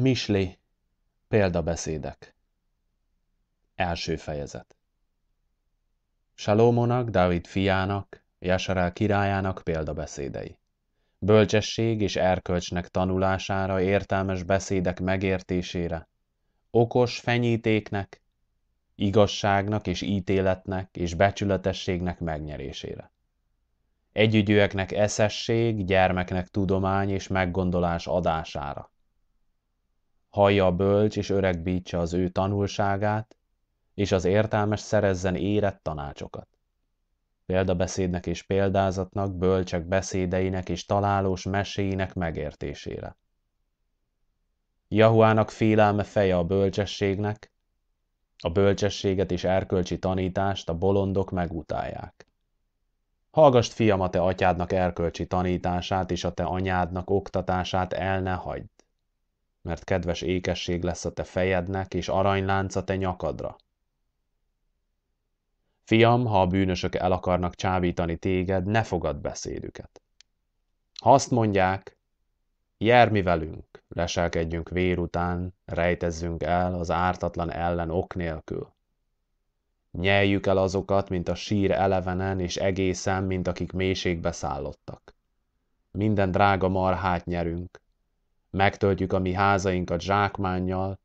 Misli, példabeszédek. Első fejezet. Salómonak, Dávid fiának, Jasarál királyának példabeszédei. Bölcsesség és erkölcsnek tanulására, értelmes beszédek megértésére, okos fenyítéknek, igazságnak és ítéletnek és becsületességnek megnyerésére. Együgyűeknek eszesség, gyermeknek tudomány és meggondolás adására hallja a bölcs és öregbítse az ő tanulságát, és az értelmes szerezzen érett tanácsokat. Példabeszédnek és példázatnak, bölcsek beszédeinek és találós meséinek megértésére. Jahuának félelme feje a bölcsességnek, a bölcsességet és erkölcsi tanítást a bolondok megutálják. Hallgast, fiam, a te atyádnak erkölcsi tanítását és a te anyádnak oktatását el ne hagyd mert kedves ékesség lesz a te fejednek, és aranylánc a te nyakadra. Fiam, ha a bűnösök el akarnak csábítani téged, ne fogad beszédüket. Ha azt mondják, jár mi velünk, leselkedjünk vér után, rejtezzünk el az ártatlan ellen ok nélkül. Nyeljük el azokat, mint a sír elevenen, és egészen, mint akik mélységbe szállottak. Minden drága marhát nyerünk, megtöltjük a mi házainkat zsákmánnyal,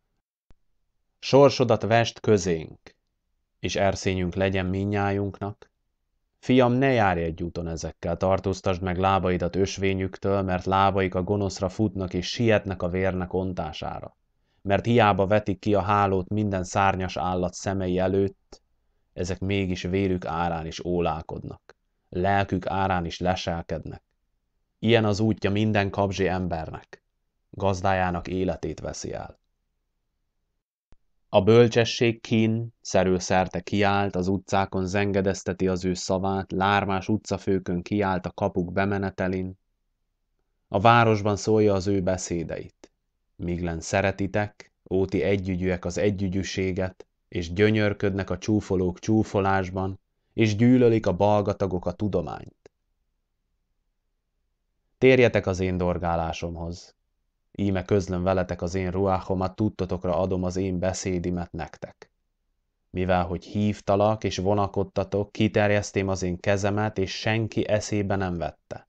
sorsodat vest közénk, és erszényünk legyen minnyájunknak. Fiam, ne járj egy úton ezekkel, tartóztasd meg lábaidat ösvényüktől, mert lábaik a gonoszra futnak és sietnek a vérnek ontására. Mert hiába vetik ki a hálót minden szárnyas állat szemei előtt, ezek mégis vérük árán is ólálkodnak, lelkük árán is leselkednek. Ilyen az útja minden kabzsi embernek gazdájának életét veszi el. A bölcsesség kín, szerőszerte kiált, az utcákon zengedezteti az ő szavát, lármás utcafőkön kiált a kapuk bemenetelin. A városban szólja az ő beszédeit. Miglen szeretitek, óti együgyűek az együgyűséget, és gyönyörködnek a csúfolók csúfolásban, és gyűlölik a balgatagok a tudományt. Térjetek az én dorgálásomhoz, Íme közlöm veletek az én ruáhomat, tudtatokra adom az én beszédimet nektek. Mivel, hogy hívtalak és vonakodtatok, kiterjesztém az én kezemet, és senki eszébe nem vette.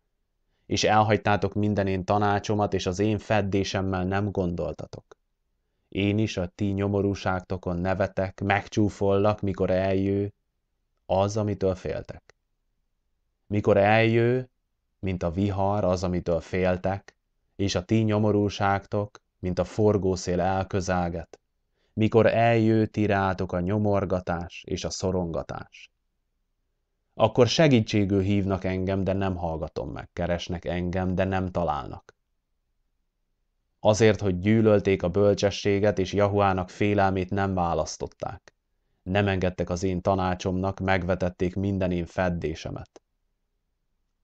És elhagytátok minden én tanácsomat, és az én feddésemmel nem gondoltatok. Én is a ti nyomorúságtokon nevetek, megcsúfollak, mikor eljő, az, amitől féltek. Mikor eljő, mint a vihar, az, amitől féltek, és a ti nyomorúságtok, mint a forgószél elközáget, mikor eljő ti rátok a nyomorgatás és a szorongatás. Akkor segítségül hívnak engem, de nem hallgatom meg, keresnek engem, de nem találnak. Azért, hogy gyűlölték a bölcsességet, és Jahuának félelmét nem választották. Nem engedtek az én tanácsomnak, megvetették minden én feddésemet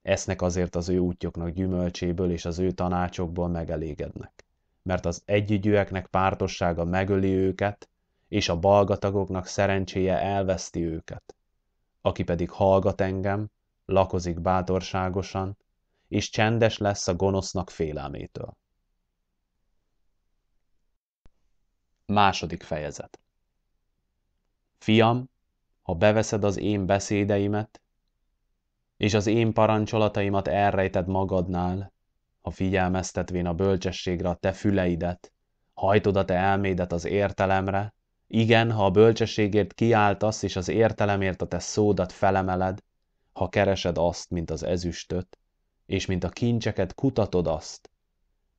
esznek azért az ő útjuknak gyümölcséből és az ő tanácsokból megelégednek. Mert az együgyűeknek pártossága megöli őket, és a balgatagoknak szerencséje elveszti őket. Aki pedig hallgat engem, lakozik bátorságosan, és csendes lesz a gonosznak félelmétől. Második fejezet Fiam, ha beveszed az én beszédeimet, és az én parancsolataimat elrejted magadnál, ha figyelmeztetvén a bölcsességre a te füleidet, hajtod a te elmédet az értelemre, igen, ha a bölcsességért kiáltasz, és az értelemért a te szódat felemeled, ha keresed azt, mint az ezüstöt, és mint a kincseket kutatod azt,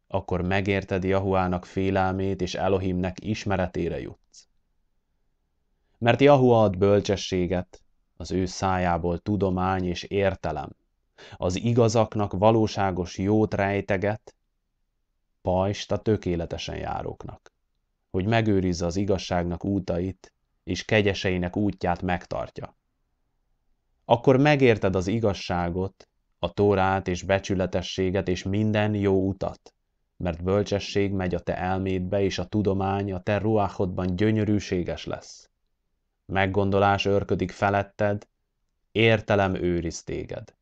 akkor megérted Jahuának félelmét, és Elohimnek ismeretére jutsz. Mert Jahua ad bölcsességet, az ő szájából tudomány és értelem, az igazaknak valóságos jót rejteget, pajst a tökéletesen járóknak, hogy megőrizze az igazságnak útait, és kegyeseinek útját megtartja. Akkor megérted az igazságot, a tórát és becsületességet és minden jó utat, mert bölcsesség megy a te elmédbe, és a tudomány a te ruáhodban gyönyörűséges lesz meggondolás örködik feletted, értelem őriz téged,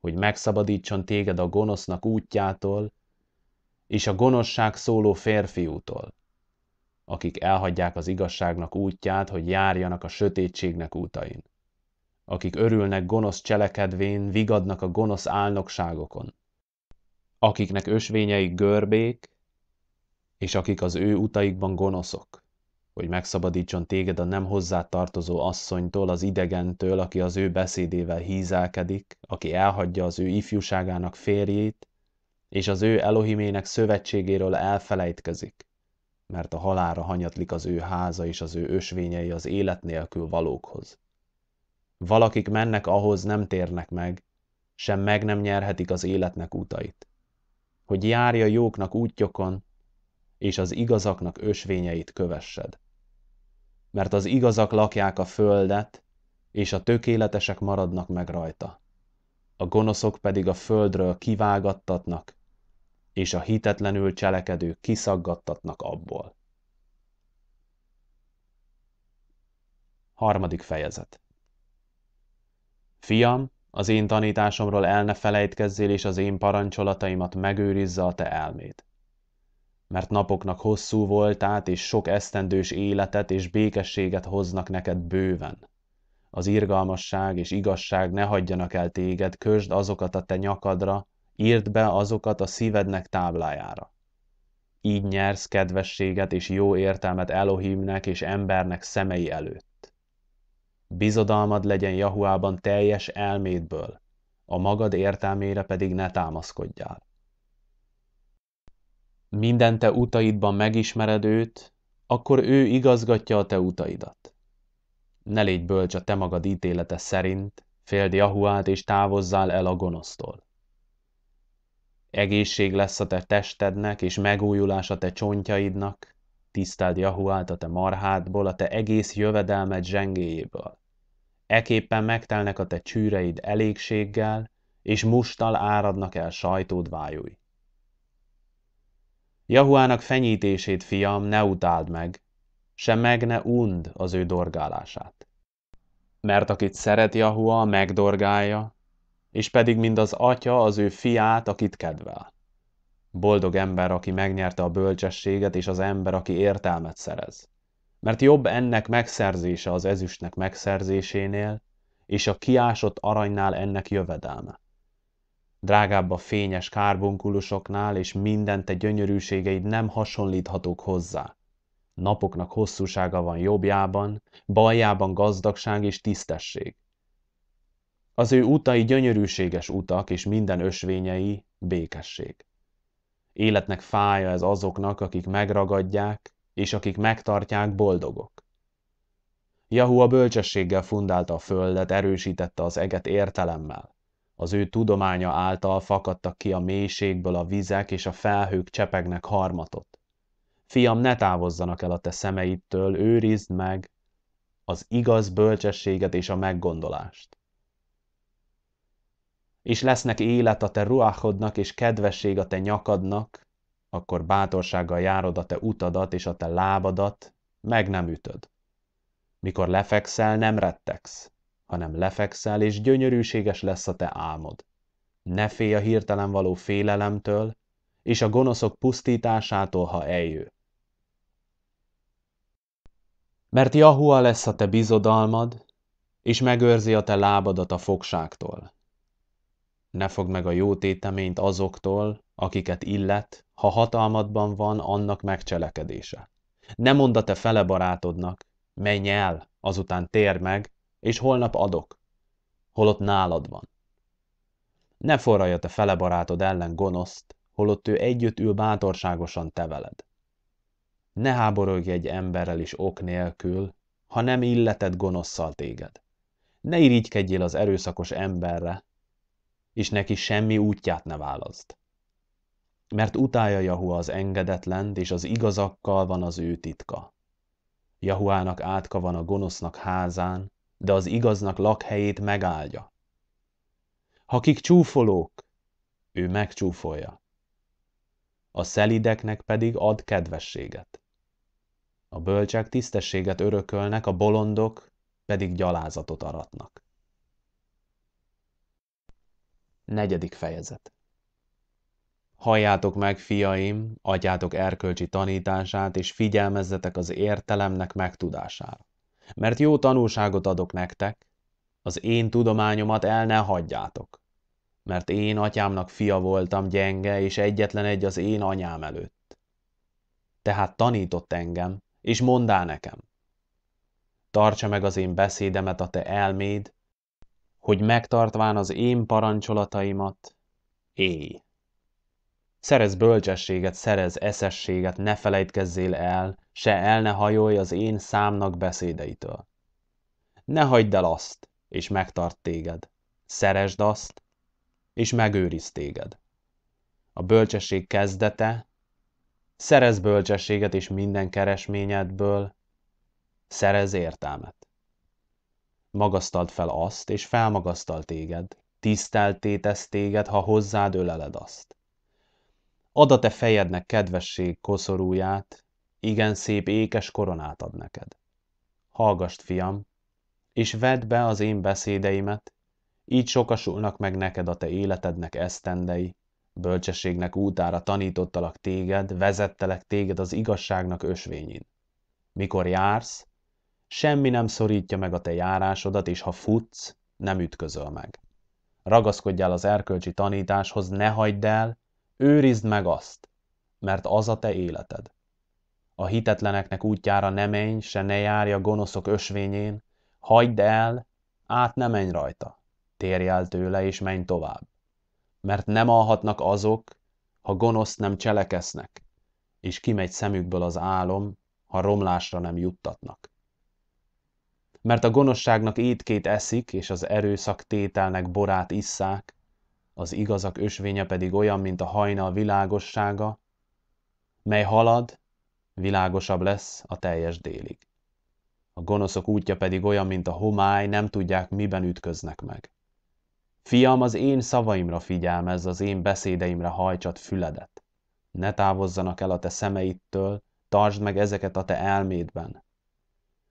hogy megszabadítson téged a gonosznak útjától, és a gonoszság szóló férfiútól, akik elhagyják az igazságnak útját, hogy járjanak a sötétségnek útain, akik örülnek gonosz cselekedvén, vigadnak a gonosz álnokságokon, akiknek ösvényeik görbék, és akik az ő utaikban gonoszok hogy megszabadítson téged a nem hozzá tartozó asszonytól, az idegentől, aki az ő beszédével hízelkedik, aki elhagyja az ő ifjúságának férjét, és az ő Elohimének szövetségéről elfelejtkezik, mert a halára hanyatlik az ő háza és az ő ösvényei az élet nélkül valókhoz. Valakik mennek ahhoz, nem térnek meg, sem meg nem nyerhetik az életnek útait. Hogy járja jóknak útjokon, és az igazaknak ösvényeit kövessed mert az igazak lakják a földet, és a tökéletesek maradnak meg rajta. A gonoszok pedig a földről kivágattatnak, és a hitetlenül cselekedők kiszaggattatnak abból. Harmadik fejezet Fiam, az én tanításomról el ne felejtkezzél, és az én parancsolataimat megőrizze a te elmét mert napoknak hosszú voltát és sok esztendős életet és békességet hoznak neked bőven. Az irgalmasság és igazság ne hagyjanak el téged, közd azokat a te nyakadra, írd be azokat a szívednek táblájára. Így nyersz kedvességet és jó értelmet Elohimnek és embernek szemei előtt. Bizodalmad legyen Jahuában teljes elmédből, a magad értelmére pedig ne támaszkodjál minden te utaidban megismered őt, akkor ő igazgatja a te utaidat. Ne légy bölcs a te magad ítélete szerint, féld Jahuát és távozzál el a gonosztól. Egészség lesz a te testednek, és megújulás a te csontjaidnak, tiszteld Jahuát a te marhádból, a te egész jövedelmed zsengéjéből. Eképpen megtelnek a te csűreid elégséggel, és mustal áradnak el sajtód vájúit. Jahuának fenyítését, fiam, ne utáld meg, se meg ne und az ő dorgálását. Mert akit szeret Jahua, megdorgálja, és pedig mind az atya az ő fiát, akit kedvel. Boldog ember, aki megnyerte a bölcsességet, és az ember, aki értelmet szerez. Mert jobb ennek megszerzése az ezüstnek megszerzésénél, és a kiásott aranynál ennek jövedelme drágább a fényes kárbunkulusoknál, és minden te gyönyörűségeid nem hasonlíthatók hozzá. Napoknak hosszúsága van jobbjában, baljában gazdagság és tisztesség. Az ő utai gyönyörűséges utak, és minden ösvényei békesség. Életnek fája ez azoknak, akik megragadják, és akik megtartják boldogok. Jahu a bölcsességgel fundálta a földet, erősítette az eget értelemmel. Az ő tudománya által fakadtak ki a mélységből a vizek, és a felhők csepegnek harmatot. Fiam, ne távozzanak el a te szemeidtől, őrizd meg az igaz bölcsességet és a meggondolást. És lesznek élet a te ruáhodnak, és kedvesség a te nyakadnak, akkor bátorsággal járod a te utadat és a te lábadat, meg nem ütöd. Mikor lefekszel, nem rettegsz, hanem lefekszel, és gyönyörűséges lesz a te álmod. Ne félj a hirtelen való félelemtől, és a gonoszok pusztításától, ha eljő. Mert Jahua lesz a te bizodalmad, és megőrzi a te lábadat a fogságtól. Ne fogd meg a jó téteményt azoktól, akiket illet, ha hatalmadban van annak megcselekedése. Ne mondd a te fele barátodnak, menj el, azután tér meg, és holnap adok, holott nálad van. Ne a te fele barátod ellen gonoszt, holott ő együtt ül bátorságosan te veled. Ne háborogj egy emberrel is ok nélkül, ha nem illeted gonoszszal téged. Ne irigykedjél az erőszakos emberre, és neki semmi útját ne választ. Mert utálja Jahua az engedetlent, és az igazakkal van az ő titka. Jahuának átka van a gonosznak házán, de az igaznak lakhelyét megáldja. Ha kik csúfolók, ő megcsúfolja. A szelideknek pedig ad kedvességet. A bölcsek tisztességet örökölnek, a bolondok pedig gyalázatot aratnak. Negyedik fejezet Halljátok meg, fiaim, adjátok erkölcsi tanítását, és figyelmezzetek az értelemnek megtudására mert jó tanúságot adok nektek, az én tudományomat el ne hagyjátok, mert én atyámnak fia voltam gyenge, és egyetlen egy az én anyám előtt. Tehát tanított engem, és mondá nekem, tartsa meg az én beszédemet a te elméd, hogy megtartván az én parancsolataimat, éj. Szerez bölcsességet, szerez eszességet, ne felejtkezzél el, se el ne hajolj az én számnak beszédeitől. Ne hagyd el azt, és megtart téged. Szeresd azt, és megőriz téged. A bölcsesség kezdete, szerez bölcsességet és minden keresményedből, szerez értelmet. Magasztald fel azt, és felmagasztal téged, tiszteltétesz téged, ha hozzád öleled azt. Ad a te fejednek kedvesség koszorúját, igen szép ékes koronát ad neked. Hallgast, fiam, és vedd be az én beszédeimet, így sokasulnak meg neked a te életednek esztendei, bölcsességnek útára tanítottalak téged, vezettelek téged az igazságnak ösvényén. Mikor jársz, semmi nem szorítja meg a te járásodat, és ha futsz, nem ütközöl meg. Ragaszkodjál az erkölcsi tanításhoz, ne hagyd el, Őrizd meg azt, mert az a te életed. A hitetleneknek útjára ne menj, se ne járj a gonoszok ösvényén, hagyd el, át ne menj rajta, térj el tőle és menj tovább. Mert nem alhatnak azok, ha gonosz nem cselekesznek, és kimegy szemükből az álom, ha romlásra nem juttatnak. Mert a gonoszságnak étkét eszik, és az erőszak tételnek borát isszák, az igazak ösvénye pedig olyan, mint a hajnal világossága, mely halad, világosabb lesz a teljes délig. A gonoszok útja pedig olyan, mint a homály, nem tudják, miben ütköznek meg. Fiam, az én szavaimra figyelmez, az én beszédeimre hajtsad füledet. Ne távozzanak el a te szemeidtől, tartsd meg ezeket a te elmédben.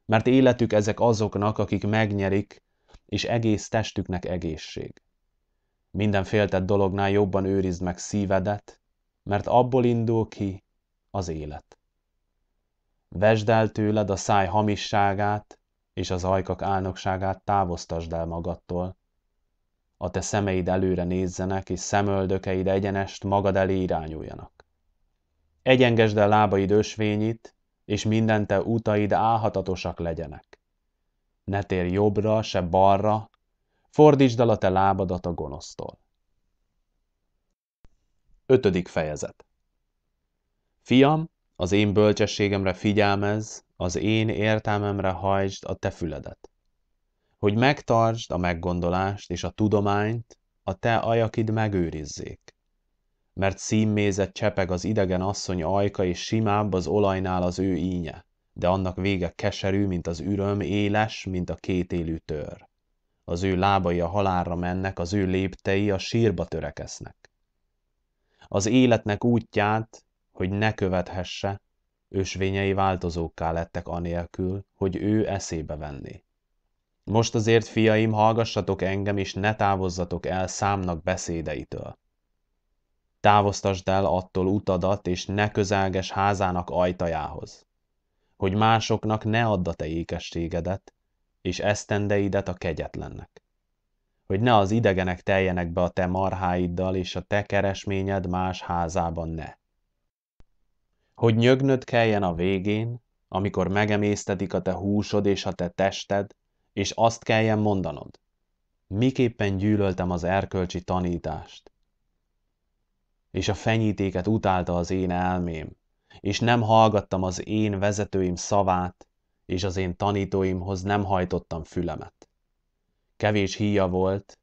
Mert életük ezek azoknak, akik megnyerik, és egész testüknek egészség. Minden féltett dolognál jobban őrizd meg szívedet, mert abból indul ki az élet. Vesd el tőled a száj hamisságát, és az ajkak álnokságát távoztasd el magadtól. A te szemeid előre nézzenek, és szemöldökeid egyenest magad elé irányuljanak. Egyengesd el lábaid ösvényit, és minden te utaid álhatatosak legyenek. Ne térj jobbra, se balra, Fordítsd el a te lábadat a gonosztól. Ötödik fejezet Fiam, az én bölcsességemre figyelmez, az én értelmemre hajtsd a te füledet. Hogy megtartsd a meggondolást és a tudományt, a te ajakid megőrizzék. Mert színmézet csepeg az idegen asszony ajka, és simább az olajnál az ő ínye, de annak vége keserű, mint az üröm, éles, mint a kétélű tör az ő lábai a halálra mennek, az ő léptei a sírba törekesznek. Az életnek útját, hogy ne követhesse, ösvényei változókká lettek anélkül, hogy ő eszébe venné. Most azért, fiaim, hallgassatok engem, és ne távozzatok el számnak beszédeitől. Távoztasd el attól utadat, és ne közelges házának ajtajához, hogy másoknak ne add a te ékességedet, és esztendeidet a kegyetlennek. Hogy ne az idegenek teljenek be a te marháiddal, és a te keresményed más házában ne. Hogy nyögnöd kelljen a végén, amikor megemésztetik a te húsod és a te tested, és azt kelljen mondanod. Miképpen gyűlöltem az erkölcsi tanítást, és a fenyítéket utálta az én elmém, és nem hallgattam az én vezetőim szavát, és az én tanítóimhoz nem hajtottam fülemet. Kevés híja volt,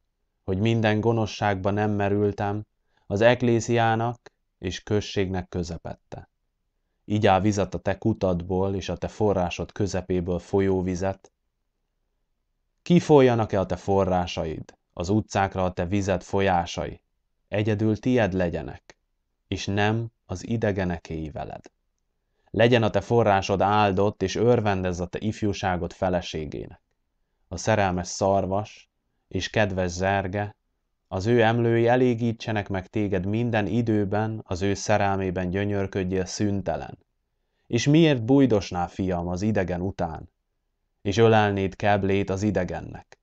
hogy minden gonoszságba nem merültem, az eklésziának és községnek közepette. Igyál vizet a te kutatból és a te forrásod közepéből folyó vizet. Kifoljanak-e a te forrásaid, az utcákra a te vizet folyásai? Egyedül tied legyenek, és nem az idegenekéi veled. Legyen a te forrásod áldott, és örvendez a te ifjúságod feleségének. A szerelmes szarvas és kedves zerge, az ő emlői elégítsenek meg téged minden időben, az ő szerelmében gyönyörködjél szüntelen. És miért bújdosnál, fiam, az idegen után? És ölelnéd keblét az idegennek?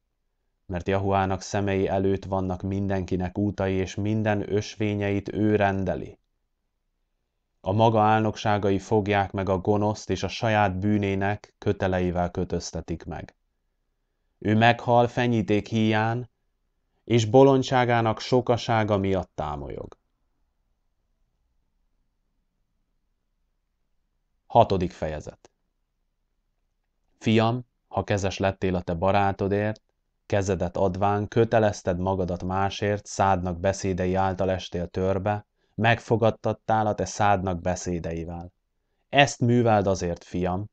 Mert Jahuának szemei előtt vannak mindenkinek útai, és minden ösvényeit ő rendeli a maga álnokságai fogják meg a gonoszt, és a saját bűnének köteleivel kötöztetik meg. Ő meghal fenyíték híján, és bolondságának sokasága miatt támolyog. Hatodik fejezet Fiam, ha kezes lettél a te barátodért, kezedet adván kötelezted magadat másért, szádnak beszédei által estél törbe, megfogadtattál a te szádnak beszédeivel. Ezt műveld azért, fiam,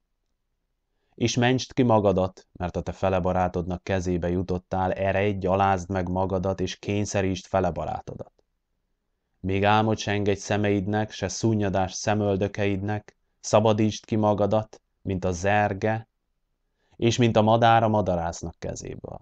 és mentsd ki magadat, mert a te felebarátodnak kezébe jutottál, eredj, alázd meg magadat, és kényszerítsd felebarátodat. Még álmod egy szemeidnek, se szúnyadás szemöldökeidnek, szabadítsd ki magadat, mint a zerge, és mint a madár a madarásznak kezéből.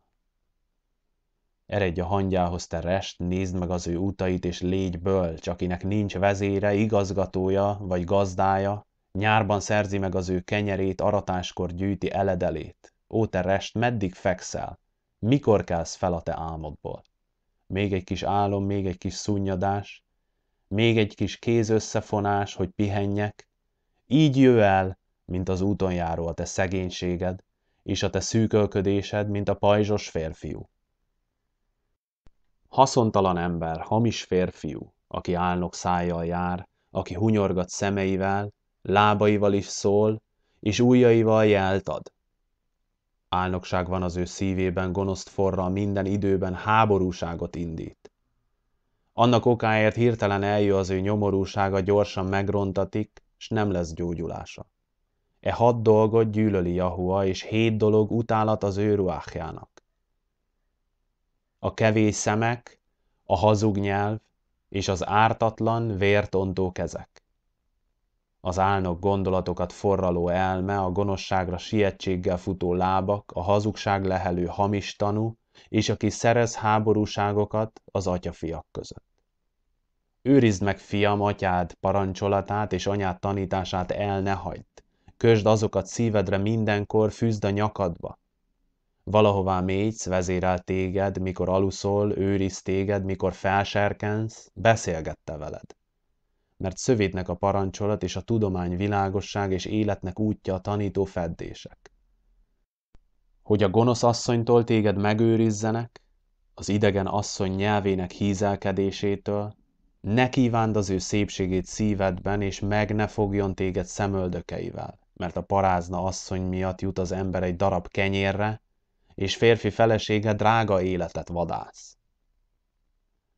Eredj a hangyához, te rest, nézd meg az ő utait, és légy bölcs, akinek nincs vezére, igazgatója vagy gazdája, nyárban szerzi meg az ő kenyerét, aratáskor gyűjti eledelét. Ó, te rest, meddig fekszel? Mikor kelsz fel a te álmodból? Még egy kis álom, még egy kis szunnyadás, még egy kis kéz összefonás, hogy pihenjek. Így jő el, mint az úton járó a te szegénységed, és a te szűkölködésed, mint a pajzsos férfiú. Haszontalan ember, hamis férfiú, aki álnok szájjal jár, aki hunyorgat szemeivel, lábaival is szól, és ujjaival jelt ad. Álnokság van az ő szívében, gonoszt forra, minden időben háborúságot indít. Annak okáért hirtelen eljö az ő nyomorúsága, gyorsan megrontatik, s nem lesz gyógyulása. E hat dolgot gyűlöli Jahua, és hét dolog utálat az ő ruákjának a kevés szemek, a hazug nyelv és az ártatlan, vértontó kezek. Az álnok gondolatokat forraló elme, a gonoszságra sietséggel futó lábak, a hazugság lehelő hamis tanú, és aki szerez háborúságokat az atyafiak között. Őrizd meg, fiam, atyád parancsolatát és anyád tanítását el ne hagyd. Kösd azokat szívedre mindenkor, fűzd a nyakadba, Valahová mégysz, vezérel téged, mikor aluszol, őriz téged, mikor felserkensz, beszélgette veled. Mert szövétnek a parancsolat és a tudomány világosság és életnek útja a tanító feddések. Hogy a gonosz asszonytól téged megőrizzenek, az idegen asszony nyelvének hízelkedésétől, ne kívánd az ő szépségét szívedben, és meg ne fogjon téged szemöldökeivel, mert a parázna asszony miatt jut az ember egy darab kenyérre, és férfi felesége drága életet vadász.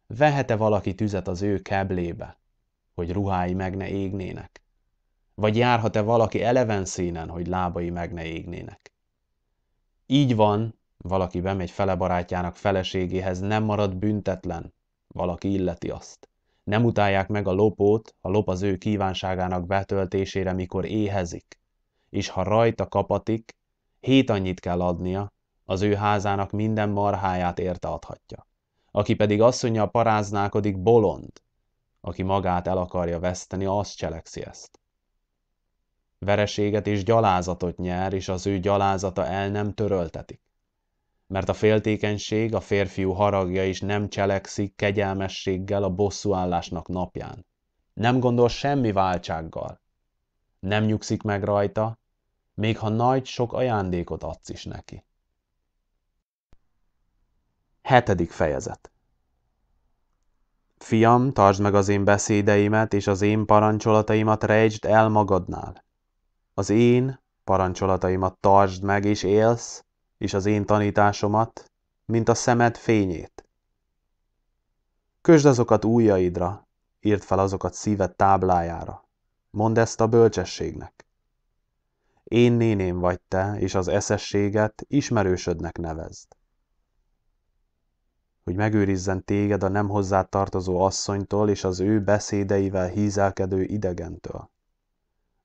Vehete valaki tüzet az ő keblébe, hogy ruhái meg ne égnének? Vagy járhat-e valaki eleven színen, hogy lábai meg ne égnének? Így van, valaki bemegy fele barátjának feleségéhez, nem marad büntetlen, valaki illeti azt. Nem utálják meg a lopót, a lop az ő kívánságának betöltésére, mikor éhezik. És ha rajta kapatik, hét annyit kell adnia, az ő házának minden marháját érte adhatja. Aki pedig asszonya paráználkodik, bolond. Aki magát el akarja veszteni, az cselekszi ezt. Vereséget és gyalázatot nyer, és az ő gyalázata el nem töröltetik. Mert a féltékenység, a férfiú haragja is nem cselekszik kegyelmességgel a bosszúállásnak napján. Nem gondol semmi váltsággal. Nem nyugszik meg rajta, még ha nagy, sok ajándékot adsz is neki. Hetedik fejezet Fiam, tartsd meg az én beszédeimet, és az én parancsolataimat rejtsd el magadnál. Az én parancsolataimat tartsd meg, és élsz, és az én tanításomat, mint a szemed fényét. Kösd azokat újjaidra, írd fel azokat szíved táblájára. Mondd ezt a bölcsességnek. Én néném vagy te, és az eszességet ismerősödnek nevezd hogy megőrizzen téged a nem hozzá tartozó asszonytól és az ő beszédeivel hízelkedő idegentől.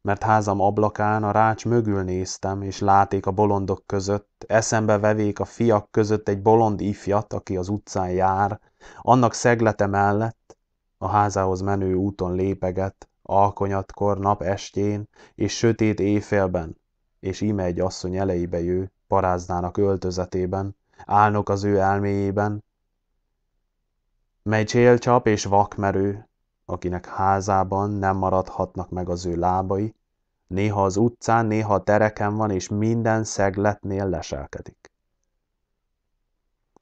Mert házam ablakán a rács mögül néztem, és láték a bolondok között, eszembe vevék a fiak között egy bolond ifjat, aki az utcán jár, annak szeglete mellett, a házához menő úton lépeget, alkonyatkor, nap estjén, és sötét éjfélben, és ime egy asszony elejébe jő, paráznának öltözetében, állnok az ő elméjében, mely csélcsap és vakmerő, akinek házában nem maradhatnak meg az ő lábai, néha az utcán, néha a tereken van, és minden szegletnél leselkedik.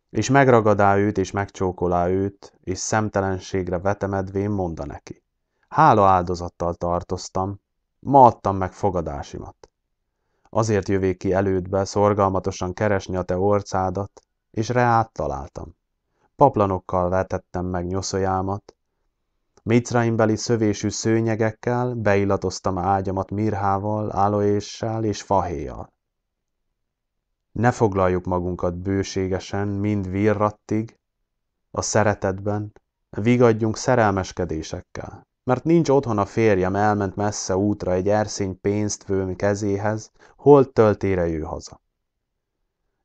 És megragadá őt, és megcsókolá őt, és szemtelenségre vetemedvén monda neki. Hála áldozattal tartoztam, ma adtam meg fogadásimat. Azért jövék ki elődbe szorgalmatosan keresni a te orcádat, és reát találtam paplanokkal vetettem meg nyoszójámat. Mitzraimbeli szövésű szőnyegekkel beillatoztam ágyamat mirhával, áloéssel és fahéjjal. Ne foglaljuk magunkat bőségesen, mind virrattig, a szeretetben, vigadjunk szerelmeskedésekkel mert nincs otthon a férjem, elment messze útra egy erszény pénztvőm kezéhez, hol töltére jő haza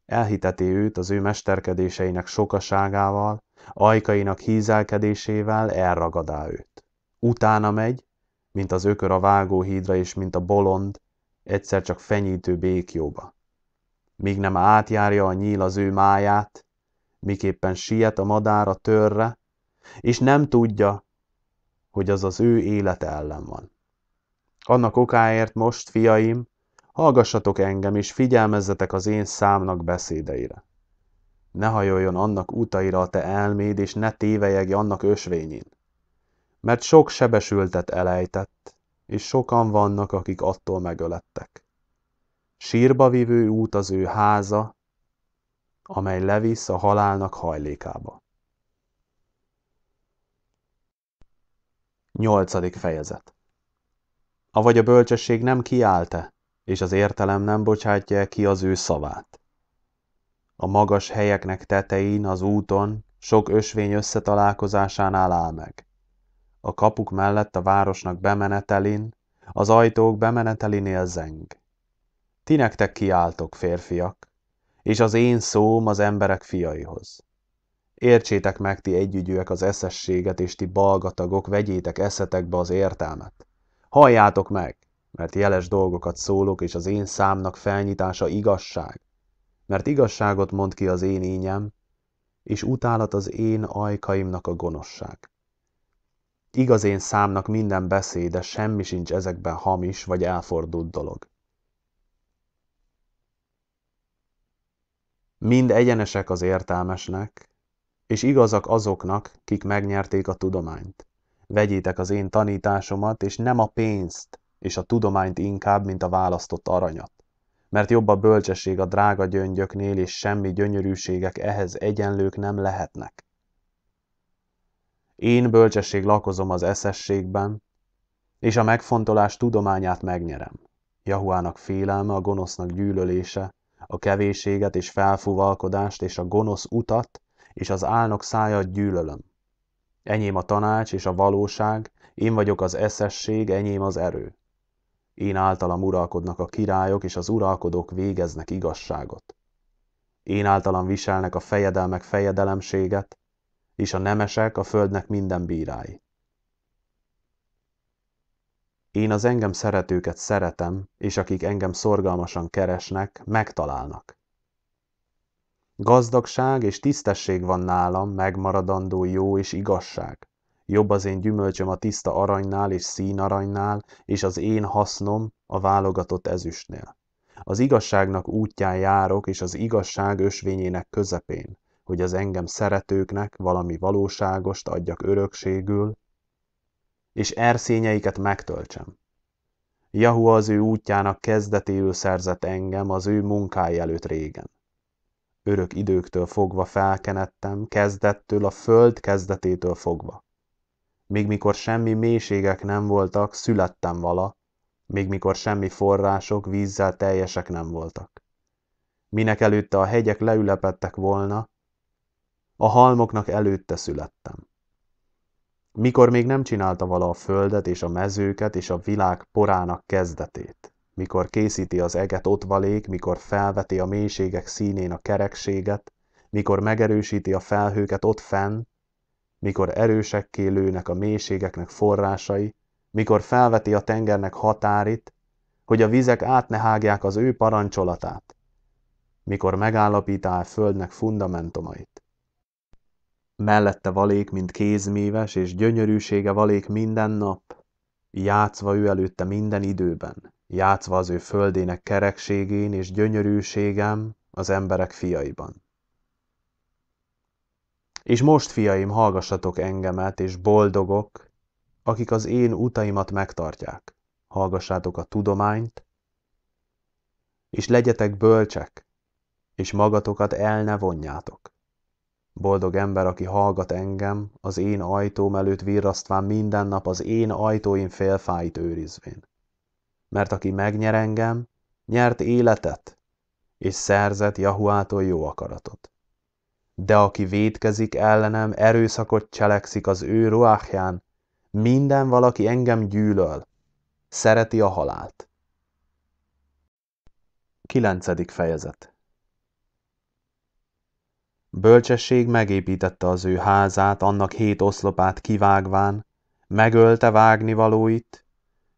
elhiteti őt az ő mesterkedéseinek sokaságával, ajkainak hízelkedésével elragadá őt. Utána megy, mint az ökör a vágóhídra és mint a bolond, egyszer csak fenyítő békjóba. Míg nem átjárja a nyíl az ő máját, miképpen siet a madár a törre, és nem tudja, hogy az az ő élete ellen van. Annak okáért most, fiaim, Hallgassatok engem, és figyelmezzetek az én számnak beszédeire. Ne hajoljon annak utaira a te elméd, és ne tévejegj annak ösvényén. Mert sok sebesültet elejtett, és sokan vannak, akik attól megölettek. Sírba vívő út az ő háza, amely levisz a halálnak hajlékába. Nyolcadik fejezet Avagy a bölcsesség nem kiáll-e, és az értelem nem bocsátja ki az ő szavát. A magas helyeknek tetején, az úton, sok ösvény összetalálkozásánál áll meg. A kapuk mellett a városnak bemenetelin, az ajtók bemenetelinél zeng. Ti nektek kiáltok, férfiak, és az én szóm az emberek fiaihoz. Értsétek meg ti együgyűek az eszességet, és ti balgatagok, vegyétek eszetekbe az értelmet. Halljátok meg! mert jeles dolgokat szólok, és az én számnak felnyitása igazság, mert igazságot mond ki az én ínyem, és utálat az én ajkaimnak a gonoszság. Igaz én számnak minden beszéde, semmi sincs ezekben hamis vagy elfordult dolog. Mind egyenesek az értelmesnek, és igazak azoknak, kik megnyerték a tudományt. Vegyétek az én tanításomat, és nem a pénzt, és a tudományt inkább, mint a választott aranyat. Mert jobb a bölcsesség a drága gyöngyöknél, és semmi gyönyörűségek ehhez egyenlők nem lehetnek. Én bölcsesség lakozom az eszességben, és a megfontolás tudományát megnyerem. Jahuának félelme, a gonosznak gyűlölése, a kevéséget és felfúvalkodást, és a gonosz utat, és az álnok száját gyűlölöm. Enyém a tanács és a valóság, én vagyok az eszesség, enyém az erő. Én általam uralkodnak a királyok, és az uralkodók végeznek igazságot. Én általam viselnek a fejedelmek fejedelemséget, és a nemesek a földnek minden bírái. Én az engem szeretőket szeretem, és akik engem szorgalmasan keresnek, megtalálnak. Gazdagság és tisztesség van nálam, megmaradandó jó és igazság. Jobb az én gyümölcsöm a tiszta aranynál és színaranynál, és az én hasznom a válogatott ezüstnél. Az igazságnak útján járok, és az igazság ösvényének közepén, hogy az engem szeretőknek valami valóságost adjak örökségül, és erszényeiket megtöltsem. Jahu az ő útjának kezdetéül szerzett engem az ő munkája előtt régen. Örök időktől fogva felkenettem, kezdettől a föld kezdetétől fogva még mikor semmi mélységek nem voltak, születtem vala, még mikor semmi források, vízzel teljesek nem voltak. Minek előtte a hegyek leülepettek volna, a halmoknak előtte születtem. Mikor még nem csinálta vala a földet és a mezőket és a világ porának kezdetét, mikor készíti az eget ottvalék, mikor felveti a mélységek színén a kerekséget, mikor megerősíti a felhőket ott fent, mikor erősekké lőnek a mélységeknek forrásai, mikor felveti a tengernek határit, hogy a vizek át ne hágják az ő parancsolatát, mikor megállapítál földnek fundamentumait. Mellette valék, mint kézmíves, és gyönyörűsége valék minden nap, játszva ő előtte minden időben, játszva az ő földének kerekségén és gyönyörűségem az emberek fiaiban. És most, fiaim, hallgassatok engemet, és boldogok, akik az én utaimat megtartják. Hallgassátok a tudományt, és legyetek bölcsek, és magatokat el ne vonjátok. Boldog ember, aki hallgat engem, az én ajtóm előtt virrasztván minden nap az én ajtóim félfáit őrizvén. Mert aki megnyer engem, nyert életet, és szerzett Jahuától jó akaratot de aki védkezik ellenem, erőszakot cselekszik az ő ruákján, minden valaki engem gyűlöl, szereti a halált. 9. fejezet Bölcsesség megépítette az ő házát, annak hét oszlopát kivágván, megölte vágnivalóit,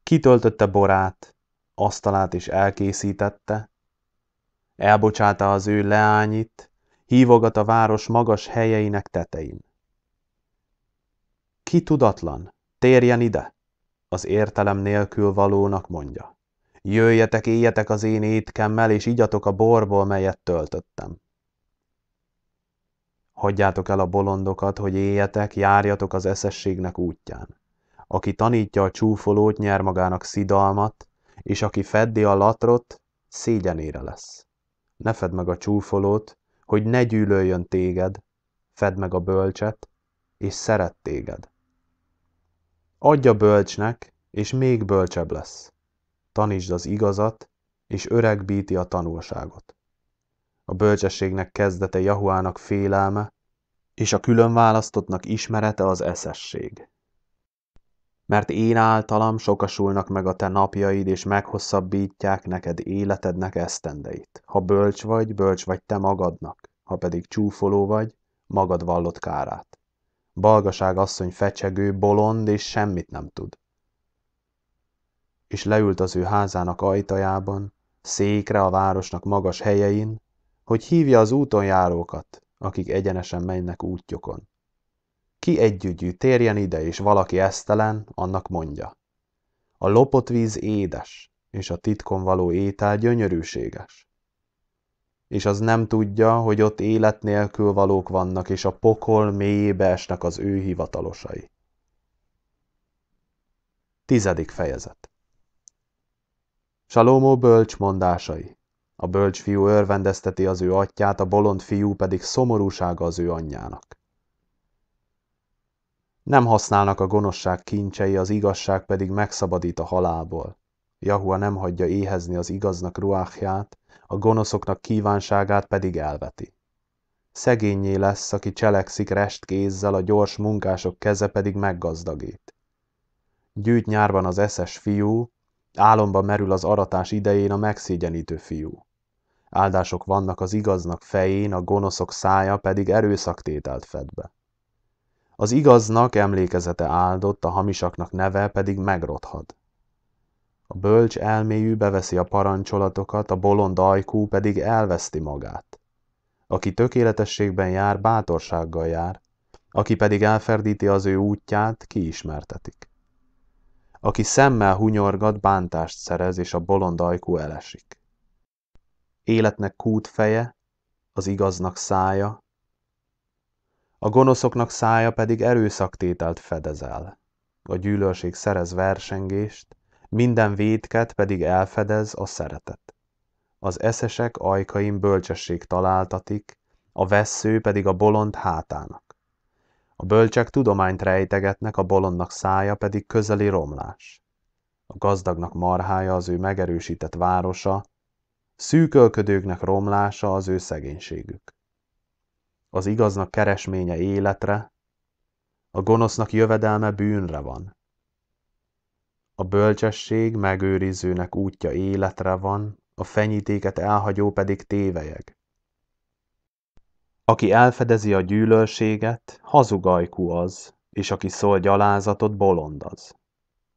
kitöltötte borát, asztalát is elkészítette, elbocsáta az ő leányit, hívogat a város magas helyeinek tetején. Ki tudatlan, térjen ide, az értelem nélkül valónak mondja. Jöjjetek, éljetek az én étkemmel, és igyatok a borból, melyet töltöttem. Hagyjátok el a bolondokat, hogy éljetek, járjatok az eszességnek útján. Aki tanítja a csúfolót, nyer magának szidalmat, és aki feddi a latrot, szégyenére lesz. Ne fedd meg a csúfolót, hogy ne gyűlöljön téged, fedd meg a bölcset, és szeret téged. Adja bölcsnek, és még bölcsebb lesz. Tanítsd az igazat, és öregbíti a tanulságot. A bölcsességnek kezdete Jahuának félelme, és a különválasztottnak ismerete az eszesség mert én általam sokasulnak meg a te napjaid, és meghosszabbítják neked életednek esztendeit. Ha bölcs vagy, bölcs vagy te magadnak, ha pedig csúfoló vagy, magad vallott kárát. Balgaság asszony fecsegő, bolond, és semmit nem tud. És leült az ő házának ajtajában, székre a városnak magas helyein, hogy hívja az úton járókat, akik egyenesen mennek útjukon. Ki együgyű térjen ide, és valaki esztelen, annak mondja. A lopott víz édes, és a titkon való étel gyönyörűséges. És az nem tudja, hogy ott élet nélkül valók vannak, és a pokol mélyébe esnek az ő hivatalosai. Tizedik fejezet Salomó bölcs mondásai. A bölcs fiú örvendezteti az ő atyát, a bolond fiú pedig szomorúsága az ő anyjának. Nem használnak a gonoszság kincsei, az igazság pedig megszabadít a halálból. Jahua nem hagyja éhezni az igaznak ruáhját, a gonoszoknak kívánságát pedig elveti. Szegényé lesz, aki cselekszik rest kézzel, a gyors munkások keze pedig meggazdagít. Gyűjt nyárban az eszes fiú, álomba merül az aratás idején a megszégyenítő fiú. Áldások vannak az igaznak fején, a gonoszok szája pedig erőszaktételt fed be. Az igaznak emlékezete áldott, a hamisaknak neve pedig megrothad. A bölcs elméjű beveszi a parancsolatokat, a bolond ajkú pedig elveszti magát. Aki tökéletességben jár, bátorsággal jár, aki pedig elferdíti az ő útját, kiismertetik. Aki szemmel hunyorgat, bántást szerez, és a bolond ajkú elesik. Életnek kút feje, az igaznak szája, a gonoszoknak szája pedig erőszaktételt fedezel. A gyűlölség szerez versengést, minden vétket pedig elfedez a szeretet. Az eszesek ajkain bölcsesség találtatik, a vessző pedig a bolond hátának. A bölcsek tudományt rejtegetnek, a bolondnak szája pedig közeli romlás. A gazdagnak marhája az ő megerősített városa, szűkölködőknek romlása az ő szegénységük az igaznak keresménye életre, a gonosznak jövedelme bűnre van. A bölcsesség megőrizőnek útja életre van, a fenyítéket elhagyó pedig tévelyeg. Aki elfedezi a gyűlölséget, hazugajkú az, és aki szól gyalázatot, bolond az.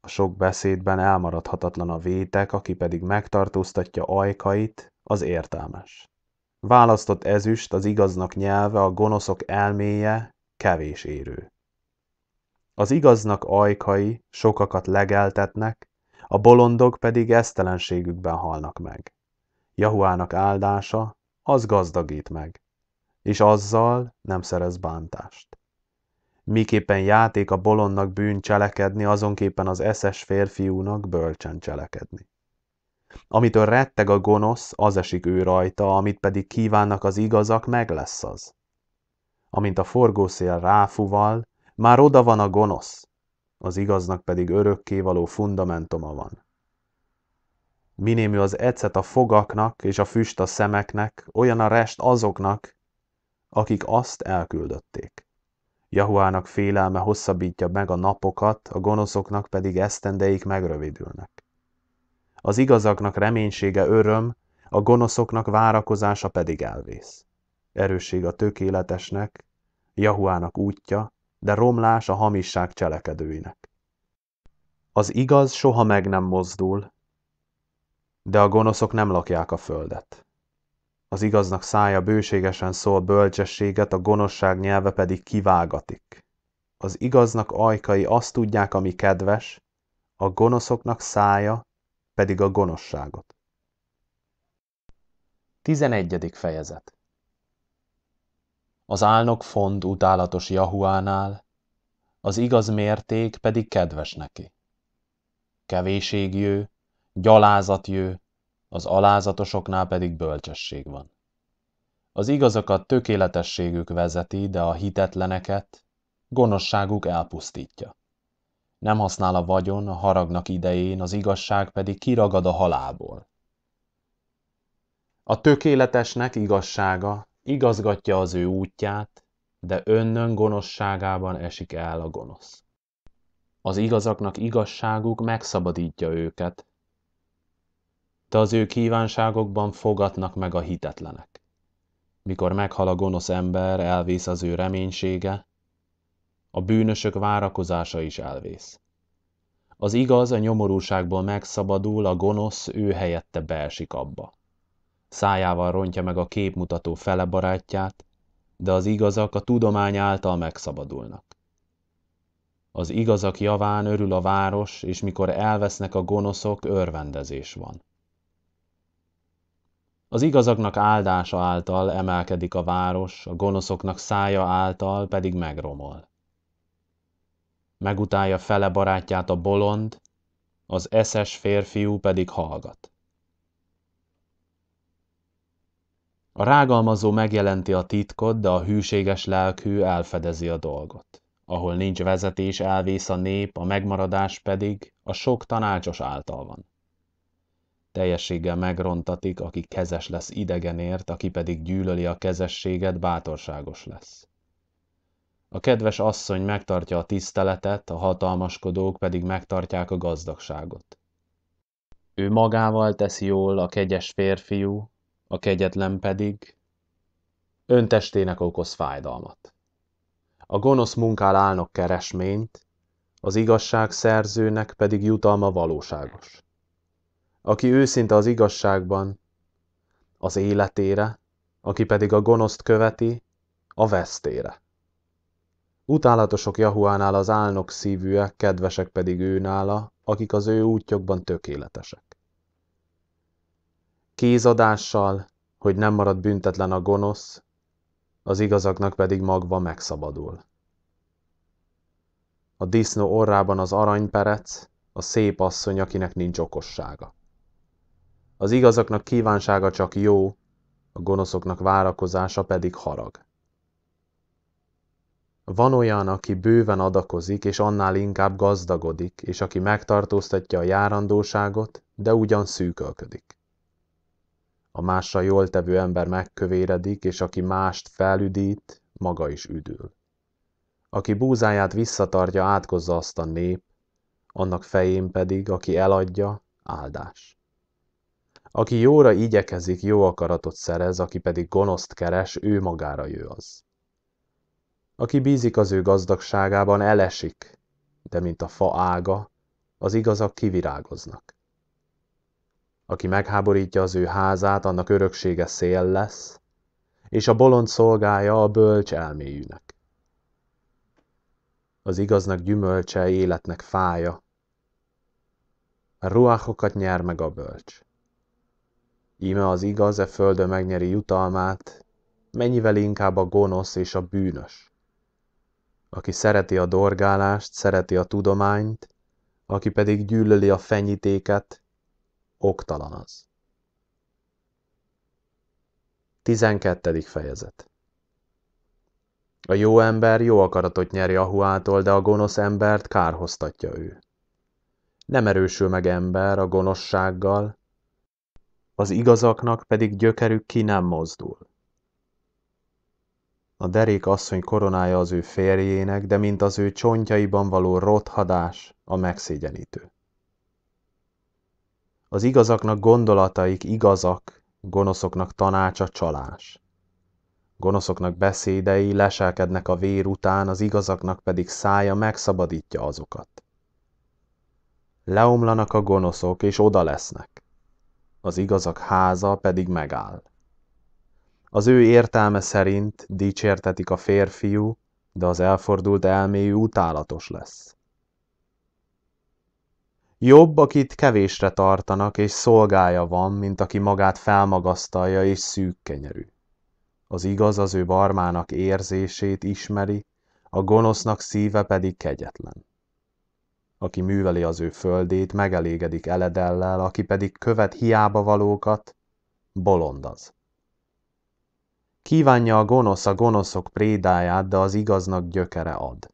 A sok beszédben elmaradhatatlan a vétek, aki pedig megtartóztatja ajkait, az értelmes. Választott ezüst, az igaznak nyelve, a gonoszok elméje, kevés érő. Az igaznak ajkai sokakat legeltetnek, a bolondok pedig esztelenségükben halnak meg. Jahuának áldása, az gazdagít meg, és azzal nem szerez bántást. Miképpen játék a bolondnak bűn cselekedni, azonképpen az eszes férfiúnak bölcsen cselekedni. Amitől retteg a gonosz, az esik ő rajta, amit pedig kívánnak az igazak, meg lesz az. Amint a forgószél ráfuval, már oda van a gonosz, az igaznak pedig örökkévaló fundamentuma van. Minémű az ecet a fogaknak és a füst a szemeknek, olyan a rest azoknak, akik azt elküldötték. Jahuának félelme hosszabbítja meg a napokat, a gonoszoknak pedig esztendeik megrövidülnek. Az igazaknak reménysége öröm, a gonoszoknak várakozása pedig elvész. Erősség a tökéletesnek, Jahuának útja, de romlás a hamisság cselekedőinek. Az igaz soha meg nem mozdul, de a gonoszok nem lakják a földet. Az igaznak szája bőségesen szól bölcsességet, a gonoszság nyelve pedig kivágatik. Az igaznak ajkai azt tudják, ami kedves, a gonoszoknak szája pedig a gonoszságot. 11. fejezet Az álnok fond utálatos Jahuánál, az igaz mérték pedig kedves neki. Kevéség jő, gyalázat jő, az alázatosoknál pedig bölcsesség van. Az igazakat tökéletességük vezeti, de a hitetleneket gonoszságuk elpusztítja. Nem használ a vagyon a haragnak idején, az igazság pedig kiragad a halából. A tökéletesnek igazsága igazgatja az ő útját, de önnön gonoszságában esik el a gonosz. Az igazaknak igazságuk megszabadítja őket, de az ő kívánságokban fogatnak meg a hitetlenek. Mikor meghal a gonosz ember, elvész az ő reménysége, a bűnösök várakozása is elvész. Az igaz a nyomorúságból megszabadul, a gonosz ő helyette beesik abba. Szájával rontja meg a képmutató fele barátját, de az igazak a tudomány által megszabadulnak. Az igazak javán örül a város, és mikor elvesznek a gonoszok, örvendezés van. Az igazaknak áldása által emelkedik a város, a gonoszoknak szája által pedig megromol megutálja fele barátját a bolond, az eszes férfiú pedig hallgat. A rágalmazó megjelenti a titkot, de a hűséges lelkű elfedezi a dolgot. Ahol nincs vezetés, elvész a nép, a megmaradás pedig a sok tanácsos által van. Teljességgel megrontatik, aki kezes lesz idegenért, aki pedig gyűlöli a kezességet, bátorságos lesz. A kedves asszony megtartja a tiszteletet, a hatalmaskodók pedig megtartják a gazdagságot. Ő magával teszi jól a kegyes férfiú, a kegyetlen pedig öntestének okoz fájdalmat. A gonosz munkál állnak keresményt, az igazság szerzőnek pedig jutalma valóságos. Aki őszinte az igazságban, az életére, aki pedig a gonoszt követi, a vesztére. Utálatosok Jahuánál az álnok szívűek, kedvesek pedig nála, akik az ő útjukban tökéletesek. Kézadással, hogy nem marad büntetlen a gonosz, az igazaknak pedig magva megszabadul. A disznó orrában az aranyperec, a szép asszony, akinek nincs okossága. Az igazaknak kívánsága csak jó, a gonoszoknak várakozása pedig harag. Van olyan, aki bőven adakozik, és annál inkább gazdagodik, és aki megtartóztatja a járandóságot, de ugyan szűkölködik. A másra jól tevő ember megkövéredik, és aki mást felüdít, maga is üdül. Aki búzáját visszatartja, átkozza azt a nép, annak fején pedig, aki eladja, áldás. Aki jóra igyekezik, jó akaratot szerez, aki pedig gonoszt keres, ő magára jő az. Aki bízik az ő gazdagságában, elesik, de mint a fa ága, az igazak kivirágoznak. Aki megháborítja az ő házát, annak öröksége szél lesz, és a bolond szolgája a bölcs elméjűnek. Az igaznak gyümölcse, életnek fája, a ruhákokat nyer meg a bölcs. Íme az igaz e földön megnyeri jutalmát, mennyivel inkább a gonosz és a bűnös aki szereti a dorgálást, szereti a tudományt, aki pedig gyűlöli a fenyítéket, oktalan az. 12. fejezet A jó ember jó akaratot nyeri a huától, de a gonosz embert kárhoztatja ő. Nem erősül meg ember a gonoszsággal, az igazaknak pedig gyökerük ki nem mozdul. A derék asszony koronája az ő férjének, de mint az ő csontjaiban való rothadás a megszégyenítő. Az igazaknak gondolataik igazak, gonoszoknak tanácsa csalás. Gonoszoknak beszédei leselkednek a vér után, az igazaknak pedig szája megszabadítja azokat. Leomlanak a gonoszok, és oda lesznek. Az igazak háza pedig megáll. Az ő értelme szerint dicsértetik a férfiú, de az elfordult elméjű utálatos lesz. Jobb, akit kevésre tartanak, és szolgája van, mint aki magát felmagasztalja és szűkkenyerű. Az igaz az ő barmának érzését ismeri, a gonosznak szíve pedig kegyetlen. Aki műveli az ő földét, megelégedik eledellel, aki pedig követ hiába valókat, bolond az. Kívánja a gonosz a gonoszok prédáját, de az igaznak gyökere ad.